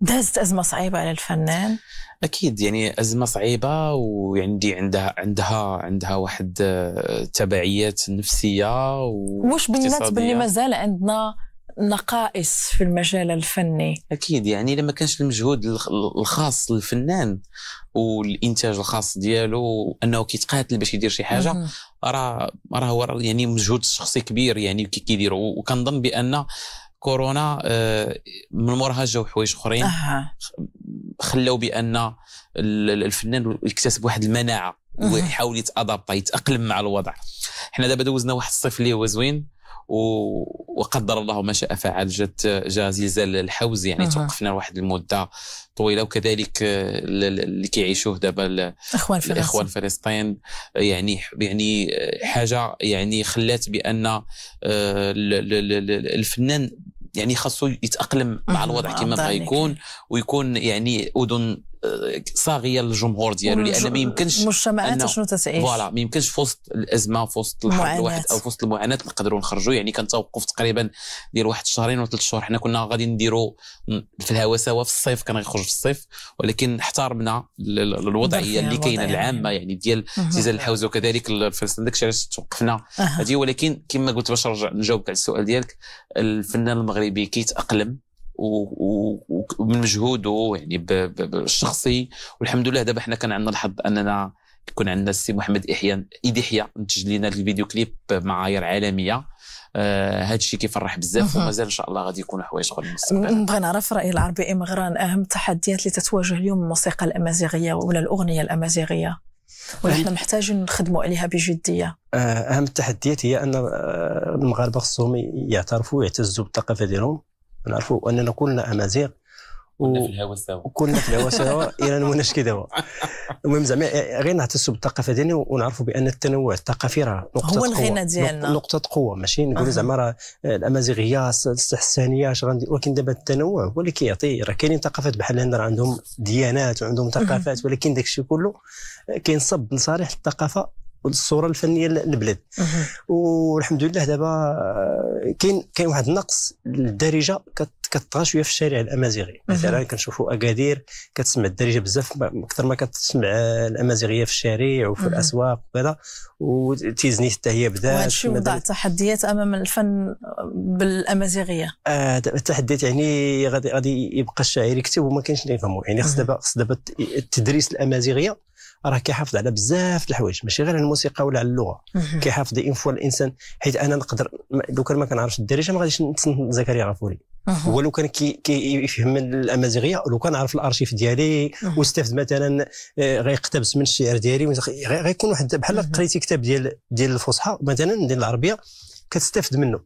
دازت ازمه صعيبه على الفنان اكيد يعني ازمه صعيبه وعندي عندها عندها عندها واحد آه، تبعيات نفسيه واش بالنسبه باللي مازال عندنا نقائص في المجال الفني اكيد يعني لما كانش المجهود الخاص للفنان والانتاج الخاص ديالو انه كيتقاتل باش يدير شي حاجه راه راه هو يعني مجهود شخصي كبير يعني كيديرو وكنظن بان كورونا آه، من موراها جاو حوايج اخرين أه. خلاو بان الفنان يكتسب واحد المناعه ويحاول يتادابط يتاقلم مع الوضع حنا دابا دوزنا واحد الصيف اللي هو زوين وقدر الله ما شاء فعل جات جا زلزال الحوز يعني أه. توقفنا واحد المده طويله وكذلك اللي كيعيشوه دابا الاخوان فلسطين الاخوان فلسطين يعني يعني حاجه يعني خلات بان آه، الفنان يعني خاصو يتاقلم مع الوضع كما بغى يكون ويكون يعني اذن صاغيه للجمهور ديالو لان ما يمكنش المجتمعات شنو تتعيش فوالا ما يمكنش في وسط الازمه في وسط الحرب الواحد او في وسط المعاناه نقدروا نخرجوا يعني كان توقف تقريبا ديال واحد شهرين ولا ثلاث شهور حنا كنا غادي نديروا في الهواء سوا في الصيف كان غيخرج في الصيف ولكن احترمنا الوضعيه اللي كاينه يعني. العامه يعني ديال زلزال الحوزه وكذلك فلسطين داكشي علاش توقفنا هذه ولكن كما قلت باش نرجع نجاوبك على السؤال ديالك الفنان المغربي كيتاقلم ومن مجهوده يعني الشخصي والحمد لله دابا حنا كان عندنا الحظ اننا كون عندنا السي محمد يحيى ايد يحيى نتج لنا الفيديو كليب بمعايير عالميه آه هادشي الشيء كيفرح بزاف ومازال ان شاء الله غادي يكونوا حوايج اخرى نبغي نعرف راي العربي ام غران اهم التحديات اللي تتواجه اليوم الموسيقى الامازيغيه ولا الاغنيه الامازيغيه ونحن محتاجين نخدموا عليها بجديه آه، اهم التحديات هي ان آه، المغاربه خصهم يعترفوا ويعتزوا بالثقافه ديالهم نعرفوا اننا كلنا امازيغ كنا في الهوا سوا كنا في الهوى سوا الا ما كي دابا المهم زعما غير نعتزوا بالثقافه ديالنا ونعرفوا بان التنوع الثقافي راه نقطه هو الغنى ديالنا نقطه قوه ماشي نقول زعما راه الامازيغيه السحسانيه اش غندي ولكن دابا التنوع هو اللي كيعطي راه كاينين ثقافات بحال هنا راه عندهم ديانات وعندهم ثقافات ولكن داك الشيء كله كينصب لصالح الثقافه الصوره الفنيه للبلاد والحمد لله دابا آه، كاين كاين واحد النقص للدارجه كتطغى شويه في الشارع الامازيغي مثلا كنشوفوا اكادير كتسمع الدارجه بزاف اكثر ما كتسمع الامازيغيه في الشارع وفي الاسواق وكذا وتيزني حتى هي بدات وهذا الشيء وضع تحديات امام الفن آه، بالامازيغيه آه التحديات يعني غادي غادي يبقى الشاعر يكتب وما كاينش اللي يفهموا يعني خص دابا خص دابا التدريس الامازيغيه راه كيحافظ على بزاف الحوايج ماشي غير على الموسيقى ولا على اللغه كيحافظ اون فوا الانسان حيت انا نقدر لو كان ما كنعرفش الدارجه ما غاديش نتسنى زكريا غفوري هو لو كان كيفهم كي الامازيغيه لو كان عرف الارشيف ديالي واستفد مثلا آه، غيقتبس من الشعر ديالي غيكون واحد بحال قريتي كتاب ديال ديال الفصحى مثلا ديال العربيه كتستافد منه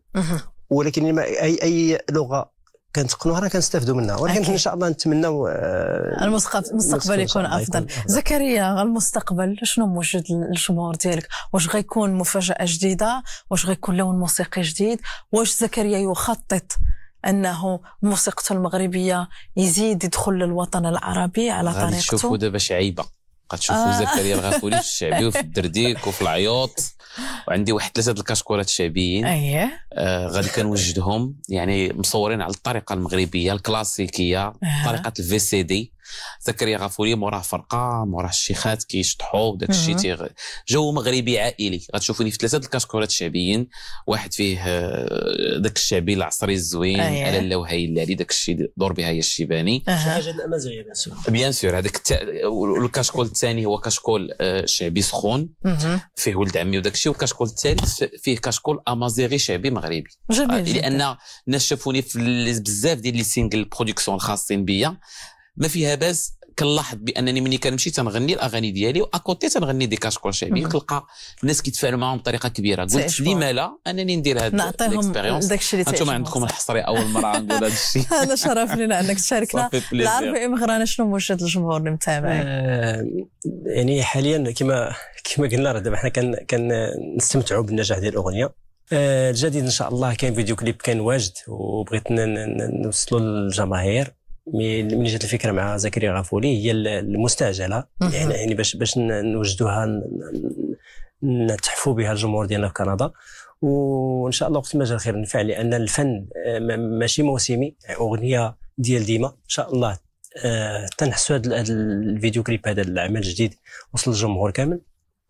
ولكن اي اي لغه كنتقنوها راه كنستافدوا منها ولكن ان شاء الله نتمناو آه، المستقبل, يكون افضل زكريا المستقبل شنو موجود للجمهور ديالك واش غيكون مفاجاه جديده واش غيكون لون موسيقي جديد واش زكريا يخطط انه موسيقته المغربيه يزيد يدخل للوطن العربي على طريقته غادي تشوفوا دابا شعيبه غتشوفوا آه. زكريا الغفوري في الشعبي وفي الدرديك وفي العياط وعندي واحد ثلاثه الكشكولات شعبيين اييه آه غادي كنوجدهم يعني مصورين على الطريقه المغربيه الكلاسيكيه طريقه الفي سي دي زكريا غفوري موراه فرقه موراه الشيخات كيشطحوا وداك الشيء تيغ... جو مغربي عائلي غتشوفوني في ثلاثه الكشكورات الشعبيين واحد فيه ذاك آه، الشعبي العصري الزوين آه أيوة. على لا وهي اللالي داك الشيء دور بها هي الشيباني شي حاجه الامازيغيه بيان سور هذاك الت... الثاني هو كشكول آه، شعبي سخون فيه ولد عمي وداك الشيء وكاشكول الثالث فيه كشكول امازيغي شعبي مغربي جميل آه، لان الناس شافوني في بزاف ديال لي سينجل برودكسيون الخاصين بيا ما فيها باس كنلاحظ بانني ملي كنمشي تنغني الاغاني ديالي واكوتي تنغني دي كاش كاشكول شعبي كنلقى الناس كيتفاعلوا معاهم بطريقه كبيره قلت لما لا انني ندير هذا الاكسبيريونس الشيء اللي انتم عندكم الحصري اول مره نقول هذا الشيء هذا شرف لنا انك تشاركنا العربي غرانا شنو موجد للجمهور اللي متابعين آه، يعني حاليا كما كما قلنا راه دابا حنا كنستمتعوا بالنجاح ديال الاغنيه آه، الجديد ان شاء الله كاين فيديو كليب كان واجد وبغيت نوصلوا للجماهير من جات الفكره مع زكريا غفولي هي المستعجله يعني يعني باش باش نوجدوها نتحفوا بها الجمهور ديالنا في كندا وان شاء الله وقت ما جا الخير نفع لان الفن آه، ماشي موسمي يعني اغنيه ديال ديما ان شاء الله آه، تنحسوا هذا الفيديو كليب هذا العمل الجديد وصل للجمهور كامل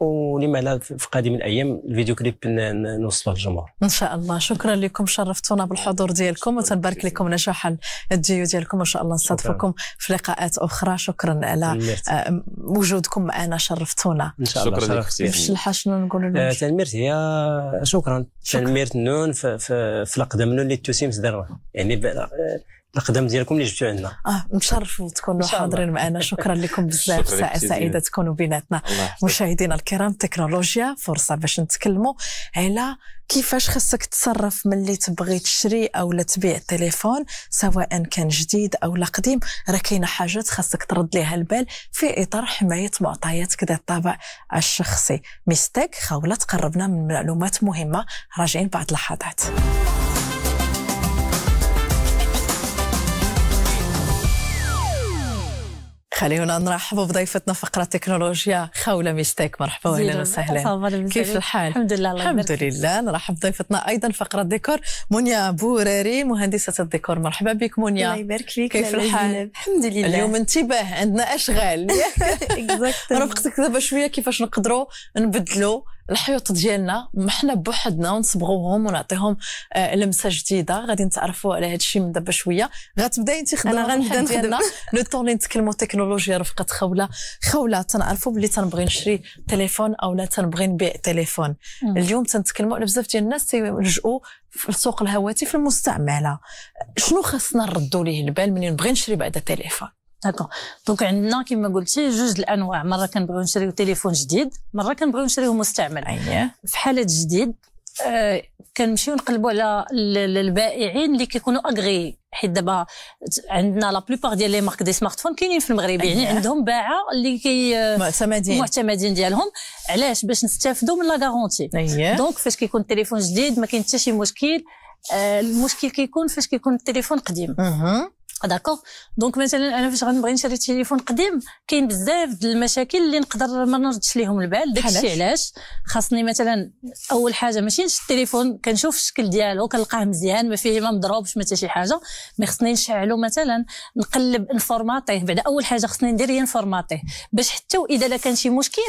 ولما لا في قادم الايام الفيديو كليب نوصله للجمهور ان شاء الله شكرا لكم شرفتونا بالحضور ديالكم وتنبارك لكم نجاح الديو ديالكم وان شاء الله نستضيفكم في لقاءات اخرى شكرا على آه، وجودكم معنا شرفتونا ان شاء الله شكرا لك باش شنو نقولوا لهم تنميرت هي شكرا آه، تنميرت نون في, الاقدام نون اللي التوسيم داروا يعني الاقدام ديالكم اللي جبتوا عندنا اه مشرف تكونوا حاضرين معنا شكرا لكم بزاف ساعه سعيده تكونوا بيناتنا مشاهدينا الكرام تكنولوجيا فرصه باش نتكلموا على كيفاش خاصك تتصرف ملي تبغي تشري او لا تبيع التليفون سواء كان جديد او لا قديم راه كاينه حاجات خاصك ترد ليها البال في اطار حمايه معطياتك ذات الطابع الشخصي ميستيك خاوله تقربنا من معلومات مهمه راجعين بعد لحظات خلينا نرحبوا بضيفتنا فقرة تكنولوجيا خولة ميستيك مرحبا واهلا وسهلا كيف الحال؟ الحمد لله الله الحمد لله نرحب بضيفتنا أيضا فقرة ديكور منيا بوراري مهندسة الديكور مرحبا بك منيا الله يبارك فيك كيف الحال؟ الحمد لله اليوم انتباه عندنا أشغال رفقتك دابا شوية كيفاش نقدروا نبدلوا الحيوط ديالنا حنا بوحدنا ونصبغوهم ونعطيهم آه لمسه جديده غادي نتعرفوا على هذا الشيء من دابا شويه غتبداي انت خدمه انا غنبدا نخدم لو طون اللي نتكلموا تكنولوجيا رفقه خوله خوله تنعرفوا بلي تنبغي نشري تليفون او لا تنبغي نبيع تليفون اليوم تنتكلموا على بزاف ديال الناس تيلجؤوا في سوق الهواتف المستعمله شنو خاصنا نردوا ليه البال ملي نبغي نشري بعدا تليفون داكوغ دونك euh, عندنا كما قلتي جوج الانواع مره كنبغيو نشريو تليفون جديد مره كنبغيو نشريو مستعمل أيه. في حاله جديد كنمشيو نقلبوا على البائعين اللي كيكونوا اغري حيت دابا عندنا لا بلوبار ديال لي مارك دي فون كاينين في المغرب أيه. يعني عندهم باعه اللي كي معتمدين معتمدين ديالهم علاش باش نستافدوا من لا غارونتي أيه. دونك فاش كيكون التليفون جديد ما كاين حتى شي مشكل آه، المشكل كيكون فاش كيكون التليفون قديم أه. داكوغ ah, دونك مثلا انا فاش غنبغي نشري تليفون قديم كاين بزاف ديال المشاكل اللي نقدر ما نردش ليهم البال داكشي علاش خاصني مثلا اول حاجه ماشي نشد التليفون كنشوف الشكل ديالو كنلقاه مزيان ما فيه ما مضروبش ما حتى شي حاجه مي خصني نشعلو مثلا نقلب نفورماطيه بعدا اول حاجه خصني ندير هي نفورماطيه باش حتى واذا كان شي مشكل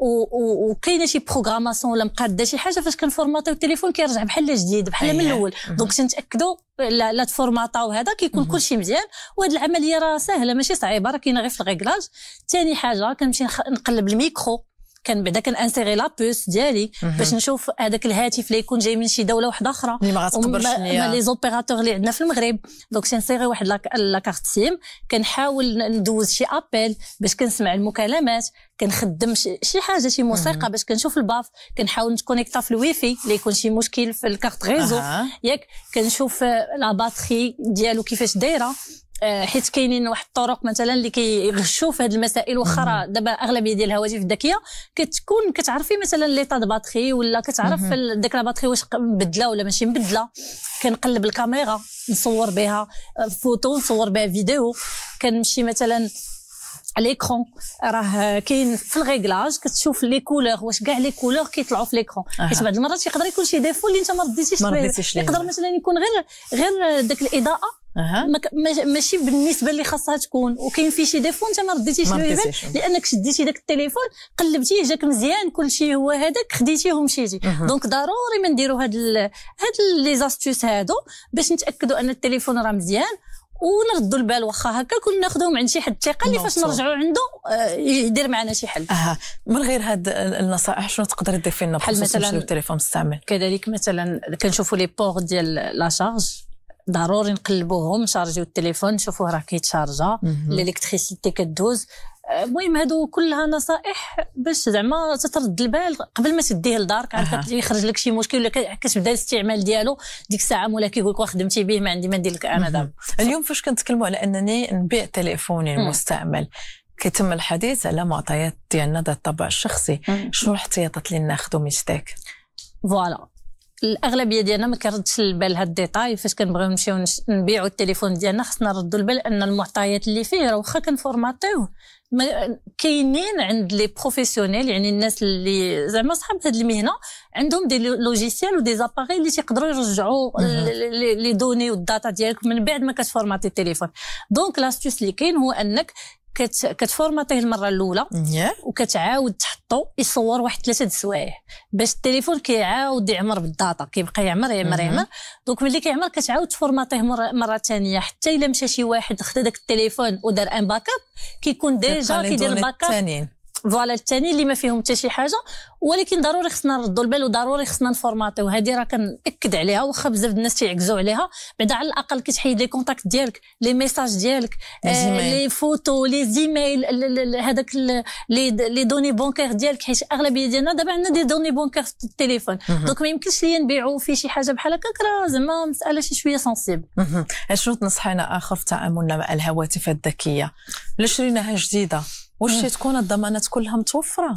وكاينه شي بروغراماسيون ولا مقاده شي حاجه فاش كنفورماطيو التليفون كيرجع بحال جديد بحال من إيه. الاول دونك تنتاكدوا لا, لا تفورماطا وهذا كيكون كلشي مزيان وهاد العمليه راه سهله ماشي صعيبه راه كاينه غير في الغيكلاج ثاني حاجه كنمشي نقلب الميكرو كان بعدا انسيغي لابوس ديالي باش نشوف هذاك الهاتف اللي يكون جاي من شي دوله واحده اخرى اللي ما غتقبرش لي زوبيراتور اللي عندنا في المغرب دونك تنسيغي واحد لاكارت سيم كنحاول ندوز شي ابل باش كنسمع المكالمات كنخدم شي حاجه شي موسيقى باش كنشوف الباف كنحاول نتكونيكتا في الويفي اللي يكون شي مشكل في الكارت ريزو ياك كنشوف آه، لا باتري ديالو كيفاش دايره آه، حيت كاينين واحد الطرق مثلا اللي كيغشوا في هذه المسائل واخا دابا اغلبيه ديال الهواتف الذكيه كتكون كتعرفي مثلا ليطا د باتري ولا كتعرف ديك لا واش مبدله ولا ماشي مبدله كنقلب الكاميرا نصور بها آه، فوتو نصور بها فيديو كنمشي مثلا ليكرون راه كاين في الريغلاج كتشوف لي كولور واش كاع لي كولور كيطلعوا في ليكرون حيت بعض المرات يقدر يكون شي ديفو اللي انت ما رديتيش يقدر مثلا يكون غير غير داك الاضاءه أه. ماشي بالنسبه اللي خاصها تكون وكاين فيه شي ديفو انت ما رديتيش له يبان لانك شديتي داك التليفون قلبتيه جاك مزيان كل شيء هو هذاك خديتيه ومشيتي أه. دونك ضروري ما نديروا هاد الـ هاد لي زاستوس هادو باش نتاكدوا ان التليفون راه مزيان ونردوا البال واخا هكا كنا ناخذهم عند شي حد ثقه اللي فاش نرجعوا عنده آه، يدير معنا شي حل اها من غير هاد النصائح شنو تقدر تضيفي لنا بحال مثلا التليفون المستعمل كذلك مثلا كنشوفوا لي بور ديال لا شارج ضروري نقلبوهم نشارجيو التليفون نشوفوه راه كيتشارجا الالكتريسيتي كدوز المهم هادو كلها نصائح باش زعما تترد البال قبل ما تديه لدارك عاد يخرج لك شي مشكل ولا كتبدا الاستعمال ديالو ديك الساعه مولا كيقول لك خدمتي به ما عندي ما ندير لك انا دابا اليوم فاش كنتكلموا على انني نبيع تليفوني المستعمل كيتم الحديث على معطيات ديالنا ذات الطابع الشخصي شنو الاحتياطات اللي ناخذو من جداك فوالا الاغلبيه ديالنا ما كردش البال هاد الديتاي فاش كنبغيو نمشيو نبيعوا التليفون ديالنا خصنا نردوا البال ان المعطيات اللي فيه راه واخا كنفورماطيوه كاينين عند لي بروفيسيونيل يعني الناس اللي زعما صحاب هذه المهنه عندهم دي لوجيسيال ودي زاباري اللي تيقدروا يرجعوا لي دوني والداتا ديالك من بعد ما كتفورماتي التليفون دونك لاستوس اللي كاين هو انك كت... كتفورماتيه المره الاولى وكتعاود تحطو يصور واحد ثلاثه د السوايع باش التليفون كيعاود يعمر بالداتا كيبقى يعمر يعمر يعمر دونك ملي كيعمر كتعاود تفورماتيه مره مره ثانيه حتى الا مشى شي واحد خدا داك التليفون ودار ان باك اب كيكون ديجا كيدير باكا فوالا الثاني اللي ما فيهم حتى شي حاجه ولكن ضروري خصنا نردوا البال وضروري خصنا نفورماتيو هذه راه كنأكد عليها واخا بزاف الناس تيعكزوا عليها بعدا على الاقل كتحيد لي كونتاكت ديالك لي ميساج ديالك لي فوتو آه، لي زيميل هذاك لي لي دوني بونكير ديالك حيت اغلبيه ديالنا دابا عندنا دي دوني بونكير في التليفون دونك ما يمكنش ليا نبيعوا في شي حاجه بحال هكاك راه زعما مساله شي شويه سونسيبل اشنو تنصحينا اخر في تعاملنا مع الهواتف الذكيه لا شريناها جديده واش تكون الضمانات كلها متوفره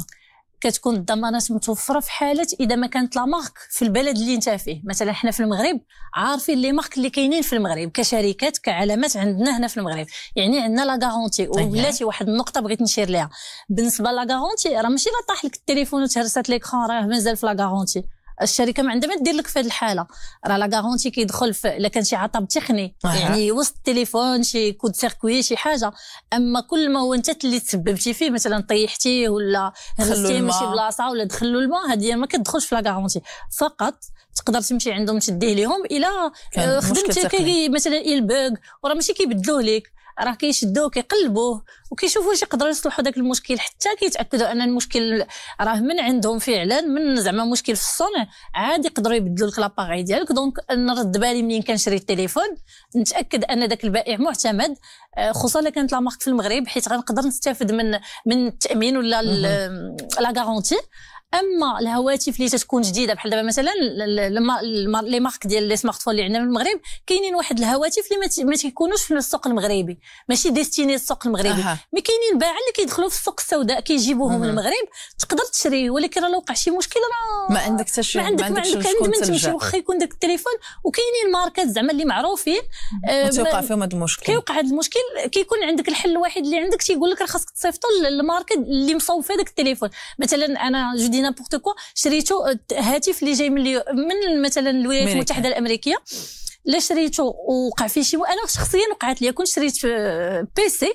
كتكون الضمانات متوفره في حاله اذا ما كانت لا مارك في البلد اللي انت فيه مثلا حنا في المغرب عارفين لي مارك اللي كاينين في المغرب كشركات كعلامات عندنا هنا في المغرب يعني عندنا لا غارونتي طيب. ولاتي واحد النقطه بغيت نشير ليها بالنسبه لا غارونتي راه ماشي لا طاح لك التليفون وتهرست ليكرون راه مازال في لا غارونتي الشركه ما عندها ما دير لك في هذه الحاله راه لا غارونتي كيدخل في الا كان شي عطب تقني يعني وسط التليفون شي كود سيركوي شي حاجه اما كل ما هو انت اللي تسببتي فيه مثلا طيحتيه ولا غسلتيه من شي بلاصه ولا دخلوا الماء هذه ما كتدخلش في لا غارونتي فقط تقدر تمشي عندهم تديه لهم الى آه، خدمتي مثلا البوغ وراه ماشي كيبدلوه لك راه كيشدوه كيقلبوه وكيشوفوا واش يقدروا يصلحوا داك المشكل حتى كيتاكدوا ان المشكل راه من عندهم فعلا من زعما مشكل في الصنع عادي يقدروا يبدلوا لك لاباغي ديالك دونك نرد بالي منين كنشري التليفون نتاكد ان داك البائع معتمد آه، خصوصا الا كانت لا في المغرب حيت غنقدر نستافد من من التامين ولا لا غارونتي اما الهواتف اللي تتكون جديده بحال دابا مثلا لي مارك ديال لي سمارتفون اللي عندنا في المغرب كاينين واحد الهواتف اللي ما تيكونوش في السوق المغربي ماشي ديستيني السوق المغربي أه. مي كاينين باعه اللي كيدخلوا في السوق السوداء كيجيبوهم من المغرب تقدر تشريه ولكن راه وقع شي مشكل راه ما عندك حتى شي ما عندك ما عندك ما تمشي واخا يكون داك التليفون وكاينين ماركات زعما اللي معروفين كيوقع آه، فيهم هذا المشكل كيوقع هذا المشكل كيكون عندك الحل الوحيد اللي عندك تيقول لك راه خاصك تصيفطو للماركه اللي مصوفه داك التليفون مثلا انا جدي نابورت كوا شريتو آه، هاتف اللي جاي من من مثلا الولايات المتحده الامريكيه لا شريته وقع فيه شي انا شخصيا وقعت لي كنت شريت آه، بيسي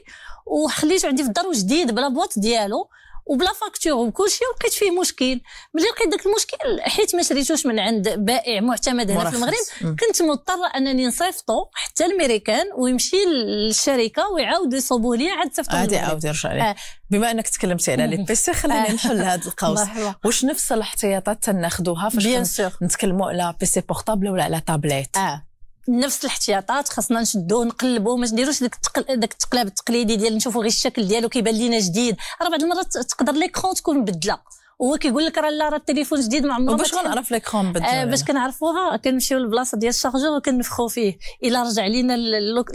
وخليته عندي في الدار وجديد بلا بواط ديالو وبلا فاكتور وكل شيء ولقيت فيه مشكل ملي لقيت داك المشكل حيت ما شريتوش من عند بائع معتمد هنا في المغرب كنت مضطره انني نصيفطو حتى الميريكان ويمشي للشركه ويعاودوا يصوبوه لي عاد تصيفطو عادي عاود يرجع لي آه. بما انك تكلمتي على لي بيسي خلينا آه. نحل هذا القوس واش نفس الاحتياطات تناخذوها فاش نتكلموا على بيسي بورتابل ولا على تابليت آه. نفس الاحتياطات خاصنا نشدو نقلبوه ما نديروش داك التقل... داك التقلاب التقليدي ديال نشوفوا غير الشكل ديالو كيبان لينا جديد راه بعض المرات تقدر ليكرون تكون مبدله هو كيقول لك راه لا راه التليفون جديد ما عمرو باش غنعرف ليكرون مبدله آه باش يعني. كنعرفوها كنمشيو للبلاصه ديال الشارجور وكنفخو فيه الا رجع لينا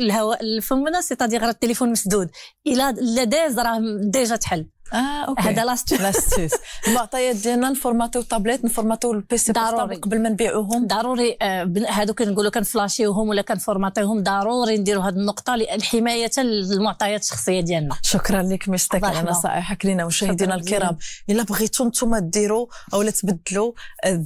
الهواء لفمنا سيتادير راه التليفون مسدود الا داز راه ديجا تحل اه اوكي هذا لاستيس لاستيس المعطيات ديالنا نفورماتيو تابليت نفورماتيو سي ضروري قبل ما نبيعوهم ضروري هذوك آه، كنقولوا كنفلاشيوهم ولا كنفورماتيوهم ضروري نديروا هذه النقطه حمايه المعطيات الشخصيه ديالنا شكرا لك مشتاق على نصائحك لنا مشاهدينا الكرام الا بغيتو انتم ديروا او تبدلوا آه،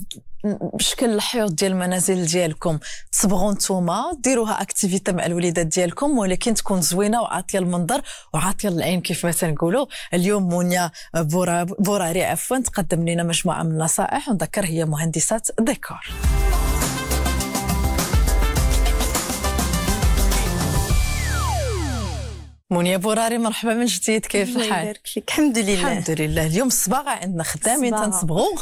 بشكل الحيوط ديال المنازل ديالكم تصبغوا نتوما ديروها اكتيفيتي مع الوليدات ديالكم ولكن تكون زوينه وعاطيه المنظر وعاطيه العين كيف ما تنقولوا اليوم منيا بورا بوراري عفوا تقدم لنا مجموعه من النصائح ونذكر هي مهندسه ديكور مونيا بوراري مرحبا من جديد كيف الحال؟ يبارك فيك الحمد لله الحمد لله اليوم الصباغه عندنا خدامين تنصبغوا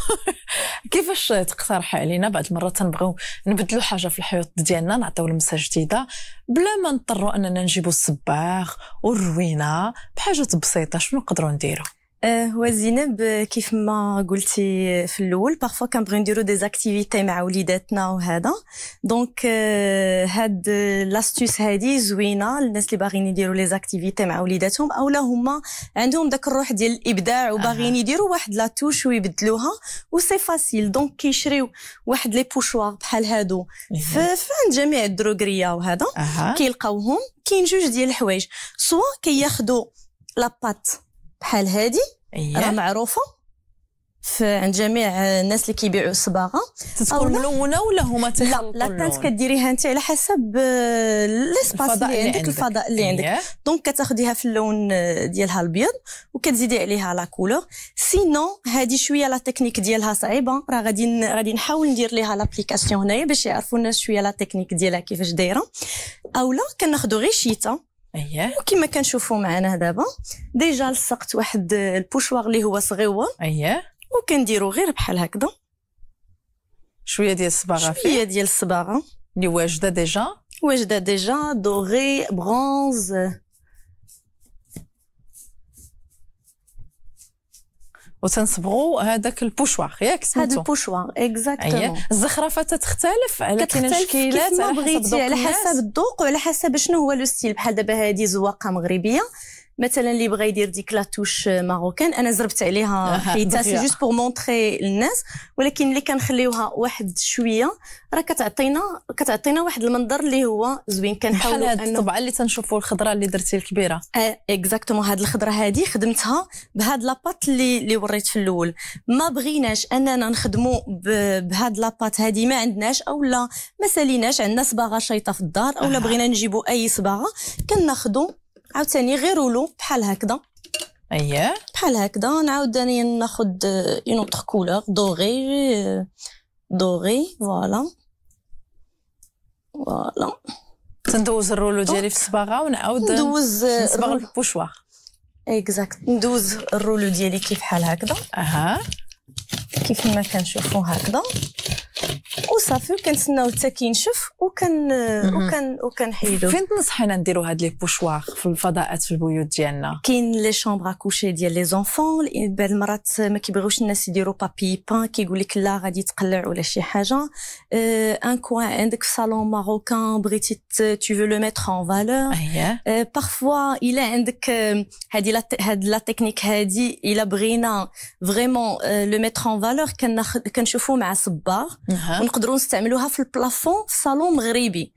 كيفاش تقترح علينا بعض المرات تنبغيو نبدلوا حاجه في الحيوط ديالنا نعطيو لمسه جديده بلا ما نضطروا اننا نجيبوا الصباغ والروينه بحاجه بسيطه شنو نقدروا نديروا؟ آه، هو زينب آه، كيف ما قلتي آه، في الاول بارفو كنبغيو نديرو دي زاكتيفيتي مع وليداتنا وهذا دونك هاد لاستوس هادي زوينه للناس اللي باغيين يديروا لي زاكتيفيتي مع وليداتهم اولا هما عندهم داك الروح ديال الابداع وباغيين يديروا واحد لا توش ويبدلوها وسي فاسيل دونك كيشريو واحد لي بوشوار بحال هادو إيه. في عند جميع الدروغريه وهذا كيلقاوهم كاين جوج ديال الحوايج سوا كياخذوا لاباط بحال هادي أيه. راه معروفه في عند جميع الناس اللي كيبيعوا الصباغه تتكون ملونه ولا هما لا لا كانت كديريها انت على حسب آه، الاسباس اللي, اللي عندك الفضاء اللي إيه. عندك دونك كتاخديها في اللون آه، ديالها البيض وكتزيدي عليها لا كولور سينو هذه شويه لا تكنيك ديالها صعيبه راه غادي غادي نحاول ندير ليها لابليكاسيون هنايا باش يعرفوا الناس شويه لا تكنيك ديالها كيفاش دايره اولا كناخذوا غير شيته اييه وكما كنشوفوا معنا دابا ديجا لصقت واحد البوشوار اللي هو صغيوه اييه وكنديروا غير بحال هكذا شويه ديال الصباغه فيه شويه ديال الصباغه اللي واجده ديجا واجده ديجا دوغي برونز وتنصبغوا هذاك البوشواغ ياك سميتو هذا البوشواغ اكزاكتومون الزخرفه تتختلف على كاين شكيلات على حسب على حسب الذوق وعلى حسب شنو هو لو ستيل بحال دابا هذه زواقه مغربيه مثلا اللي بغى يدير ديك لاتوش ماروكان انا زربت عليها حيتها سي جوست بور مونطري للناس ولكن اللي كنخليوها واحد شويه راه كتعطينا كتعطينا واحد المنظر اللي هو زوين كنحاول هاد الطبعه اللي تنشوفوا الخضره اللي درتي الكبيره اه اكزاكتومون هاد الخضره هادي خدمتها بهاد لاباط اللي اللي وريت في الاول ما بغيناش اننا نخدموا بهاد لاباط هادي ما عندناش اولا ما ساليناش عندنا صباغه شيطه في الدار اولا بغينا نجيبوا اي صباغه كناخذوا عاوتاني غير ولو بحال هكذا اييه بحال هكذا نعاود ثاني ناخذ اون اوتر كولور دوري دوري فوالا فوالا تندوز الرولو ديالي في الصباغه ونعاود ندوز نصبغ البوشوار اكزاكت ندوز الرولو ديالي كيف بحال هكذا اها كيف ما كنشوفوا هكذا وصافي وكنتسناو حتى كينشف وكن وكن وكنحيدو فين تنصحينا نديرو هاد لي بوشواغ في الفضاءات في البيوت ديالنا كاين لي شومبر اكوشي ديال لي زونفون بعض المرات ما كيبغيوش الناس يديروا بابي بان كيقول لك لا غادي تقلع ولا شي حاجه ان آه، كوان آه، عندك في صالون ماروكان بغيتي تو فو لو ميتر اون فالور بارفوا الا عندك هادي هاد لا تكنيك هادي الا بغينا فريمون لو ميتر اون فالور كنشوفو مع صباغ ونقدروا نستعملوها في البلافون في صالون مغربي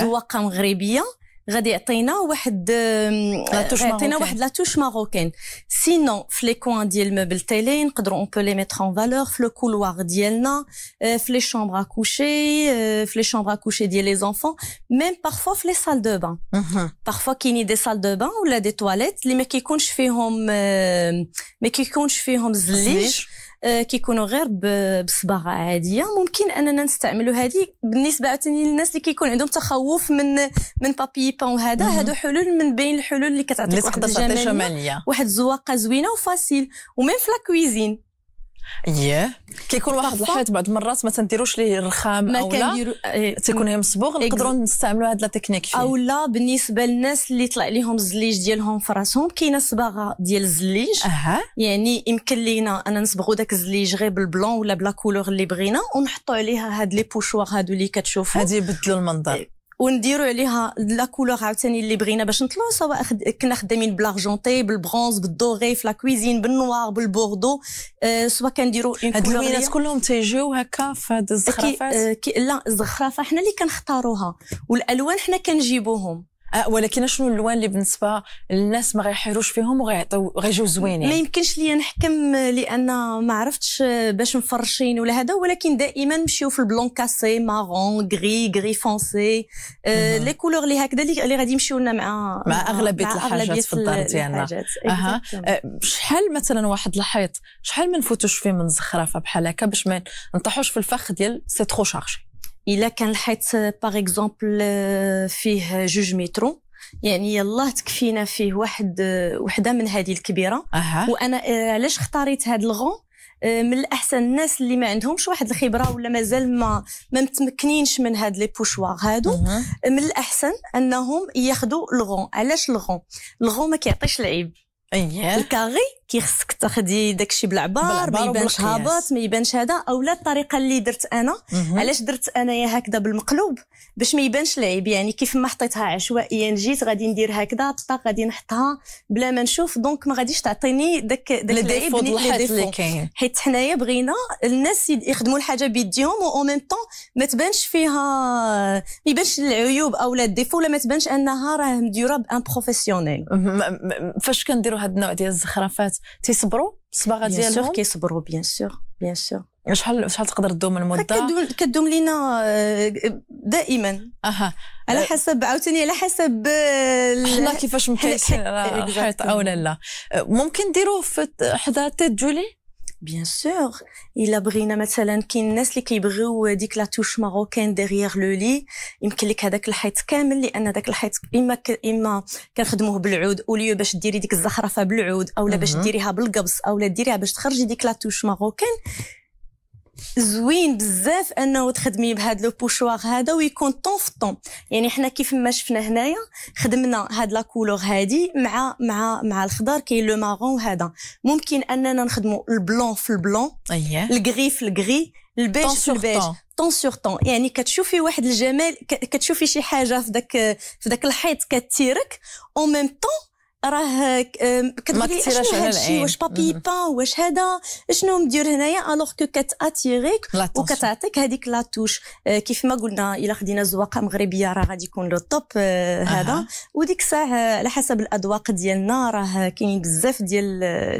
زواقه مغربيه غادي يعطينا واحد آه، يعطينا واحد لا توش ماروكين سينو في لي كوان ديال الموبل تيلي نقدروا اون بو لي ميتر اون فالور في لو كولوار ديالنا في لي شومبر كوشي في لي شومبر كوشي ديال لي زونفون ميم بارفو في لي سال دو بان بارفو كاين دي سال دو بان ولا دي تواليت اللي ما كيكونش فيهم ما كيكونش فيهم زليج آه، كيكونوا غير بصباغه عاديه ممكن اننا نستعملوا هذه بالنسبه عاوتاني للناس اللي كيكون عندهم تخوف من من بابي بان وهذا هادو حلول من بين الحلول اللي كتعطيك واحد الجماليه واحد الزواقه زوينه وفاسيل وميم في لا كويزين اييه كيكون واحد الحيط بعض المرات ما تنديروش ليه الرخام ما او لا تيكون هي مصبوغ نقدروا نستعملوا هاد لا تكنيك فيه او لا بالنسبه للناس اللي طلع ليهم الزليج ديالهم في راسهم كاينه صباغه ديال الزليج أه. يعني يمكن لينا انا نصبغوا داك الزليج غير بالبلون ولا بلا كولور اللي بغينا ونحطوا عليها هاد لي بوشوار هادو اللي كتشوفوا هادي يبدلوا المنظر ونديروا عليها لا كولور عاوتاني اللي بغينا باش نطلعوا سواء خد... كنا خدامين بلارجونتي بالبرونز بالدوغي في لا كويزين بالنوار بالبوردو أه سواء كنديروا هاد اللوينات كلهم تيجيو هكا في هاد الزخرفات كي... أه كي... لا الزخرفه حنا اللي كنختاروها والالوان حنا كنجيبوهم آه، ولكن شنو الالوان اللي بالنسبه للناس ما غيحيروش فيهم وغيعطيو غيجيو زوينين ما يمكنش ليا نحكم لان ما عرفتش آه، باش مفرشين ولا هذا ولكن دائما نمشيو في البلون كاسي مارون غري غري فونسي لي كولور اللي هكذا اللي غادي يمشيو لنا مع مع اغلبيه مع الحاجات أغلبية في الدار ديالنا اها آه، شحال مثلا واحد الحيط شحال ما نفوتوش فيه من زخرفه بحال هكا باش ما نطيحوش في الفخ ديال سي ترو شارجي إلا كان الحيط باغ اكزومبل فيه جوج مترو يعني يلاه تكفينا فيه واحد وحده من هذه الكبيره أه. وانا علاش اختاريت هذا الغون آه، من الاحسن الناس اللي ما عندهمش واحد الخبره ولا مازال ما ما متمكنينش من هاد لي بوشوار هادو أه. من الاحسن انهم ياخذوا الغون علاش الغون الغون ما كيعطيش العيب أيه. الكاغي كيخصك تاخدي داكشي بالعبار ما يبانش هابط ما يبانش هذا اولا الطريقه اللي درت انا علاش درت انايا هكذا بالمقلوب باش ما يبانش العيب يعني كيف ما حطيتها عشوائيا جيت غادي ندير هكذا طاق غادي نحطها بلا ما نشوف دونك ما غاديش تعطيني داك داك العيب اللي كاين حيت حنايا بغينا الناس يخدموا الحاجه بيديهم و ميم طون ما تبانش فيها ما يبانش العيوب او لا الديفو ولا ما تبانش انها راه مديوره بان بروفيسيونيل فاش كنديروا هذا النوع ديال الزخرفات البنات تيصبروا الصباغه ديالهم بيان سور كيصبروا بيان سور بيان سور شحال شحال تقدر تدوم المده كدوم كدوم لينا آه، دائما اها على حسب عاوتاني على حسب آه، حنا كيفاش مكيسين حيط او لا لا ممكن ديروه في حدا تيت جولي بيان سور الا بغينا مثلا كاين الناس اللي كيبغيو ديك لا توش ماروكان ديغيغ لو لي يمكن لك هذاك الحيط كامل لان داك الحيط اما ك... اما كنخدموه بالعود اوليو باش ديري ديك الزخرفه بالعود اولا باش ديريها بالقبص اولا ديريها باش تخرجي ديك لا توش ماروكان زوين بزاف انه تخدمي بهذا لو بوشوار هذا ويكون طون في طون يعني حنا كيف ما شفنا هنايا خدمنا هاد لا كولور هادي مع مع مع الخضر كاين لو مارون هذا ممكن اننا نخدمو البلون في البلون اييه الكغي في الكغي البيج في البيج طون سور طون يعني كتشوفي واحد الجمال كتشوفي شي حاجه في داك في داك الحيط كتيرك او ميم طون راه كتقولي شنو هادشي واش بابي با واش هذا شنو مدير هنايا الوغ كو كتاتيريك وكتعطيك هذيك لا آه، توش كيف ما قلنا الا خدينا زواقه مغربيه راه غادي يكون لو توب آه، هذا وديك الساعه على حسب الاذواق ديالنا راه كاينين بزاف ديال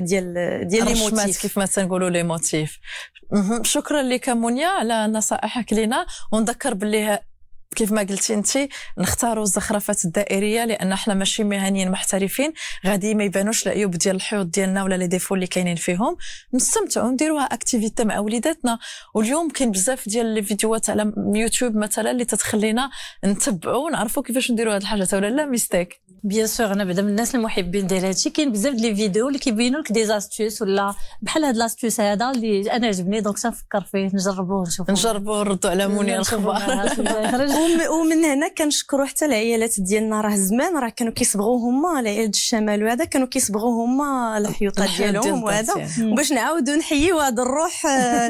ديال ديال لي موتيف كيف ما تنقولوا لي موتيف شكرا لك مونيا على نصائحك لنا ونذكر باللي كيف ما قلتي انت نختاروا الزخرفات الدائريه لان احنا ماشي مهنيين محترفين غادي ما يبانوش العيوب ديال الحيوط ديالنا ولا لي ديفو اللي كاينين فيهم نستمتعوا نديروها اكتيفيتي مع وليداتنا واليوم كاين بزاف ديال لي فيديوهات على يوتيوب مثلا اللي تتخلينا نتبعوا ونعرفوا كيفاش نديروا هاد الحاجه ولا لا ميستيك بيان سور انا بعدا من الناس المحبين ديال هادشي كاين بزاف لي فيديو اللي كيبينوا لك دي زاستيس ولا بحال هاد لاستيس هذا اللي انا عجبني دونك تنفكر فيه نجربوه نشوفوه نجربوه نردوا على منير الخبار ومن هنا كنشكروا حتى العيالات ديالنا راه زمان راه كانوا كيصبغوا هما العيال الشمال وهذا كانوا كيصبغوا هما الحيوطات ديالهم وهذا باش نعاودوا نحيوا هاد الروح آه،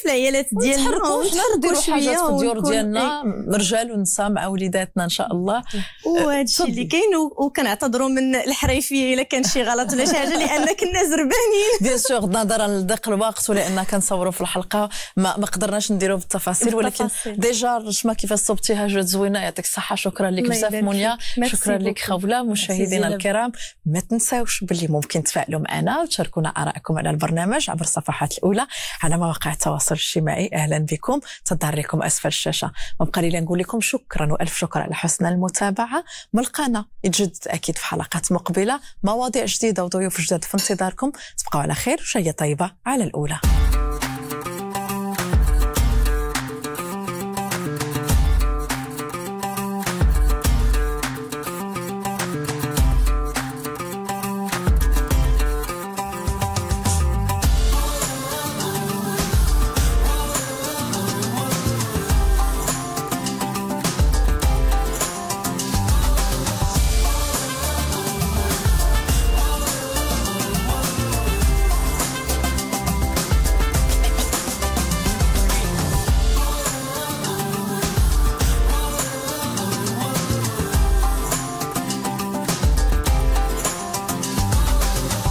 في العيالات ديالنا ونتحركوا شويه في الديور ديالنا إيه. رجال ونساء مع وليداتنا ان شاء الله وهادشي آه، اللي كاين وكنعتذروا من الحريفيه الا كان شي غلط ولا شي حاجه لان كنا زربانين بيان سور نظرا لضيق الوقت ولان كنصوروا في الحلقه ما, ما قدرناش نديروا بالتفاصيل ولكن ديجا الرجمه كيفاش صوبتيها جات زوينه يعطيك الصحه شكرا لك بزاف منيا شكرا لك خوله مشاهدينا الكرام ما تنساوش باللي ممكن تفاعلوا معنا وتشاركونا ارائكم على البرنامج عبر الصفحات الاولى على مواقع التواصل الاجتماعي اهلا بكم تظهر لكم اسفل الشاشه ما بقى لي نقول لكم شكرا والف شكر على حسن المتابعه ملقانا يتجدد اكيد في حلقات مقبله مواضيع جديده وضيوف جدد في انتظاركم تبقوا على خير وشيه طيبه على الاولى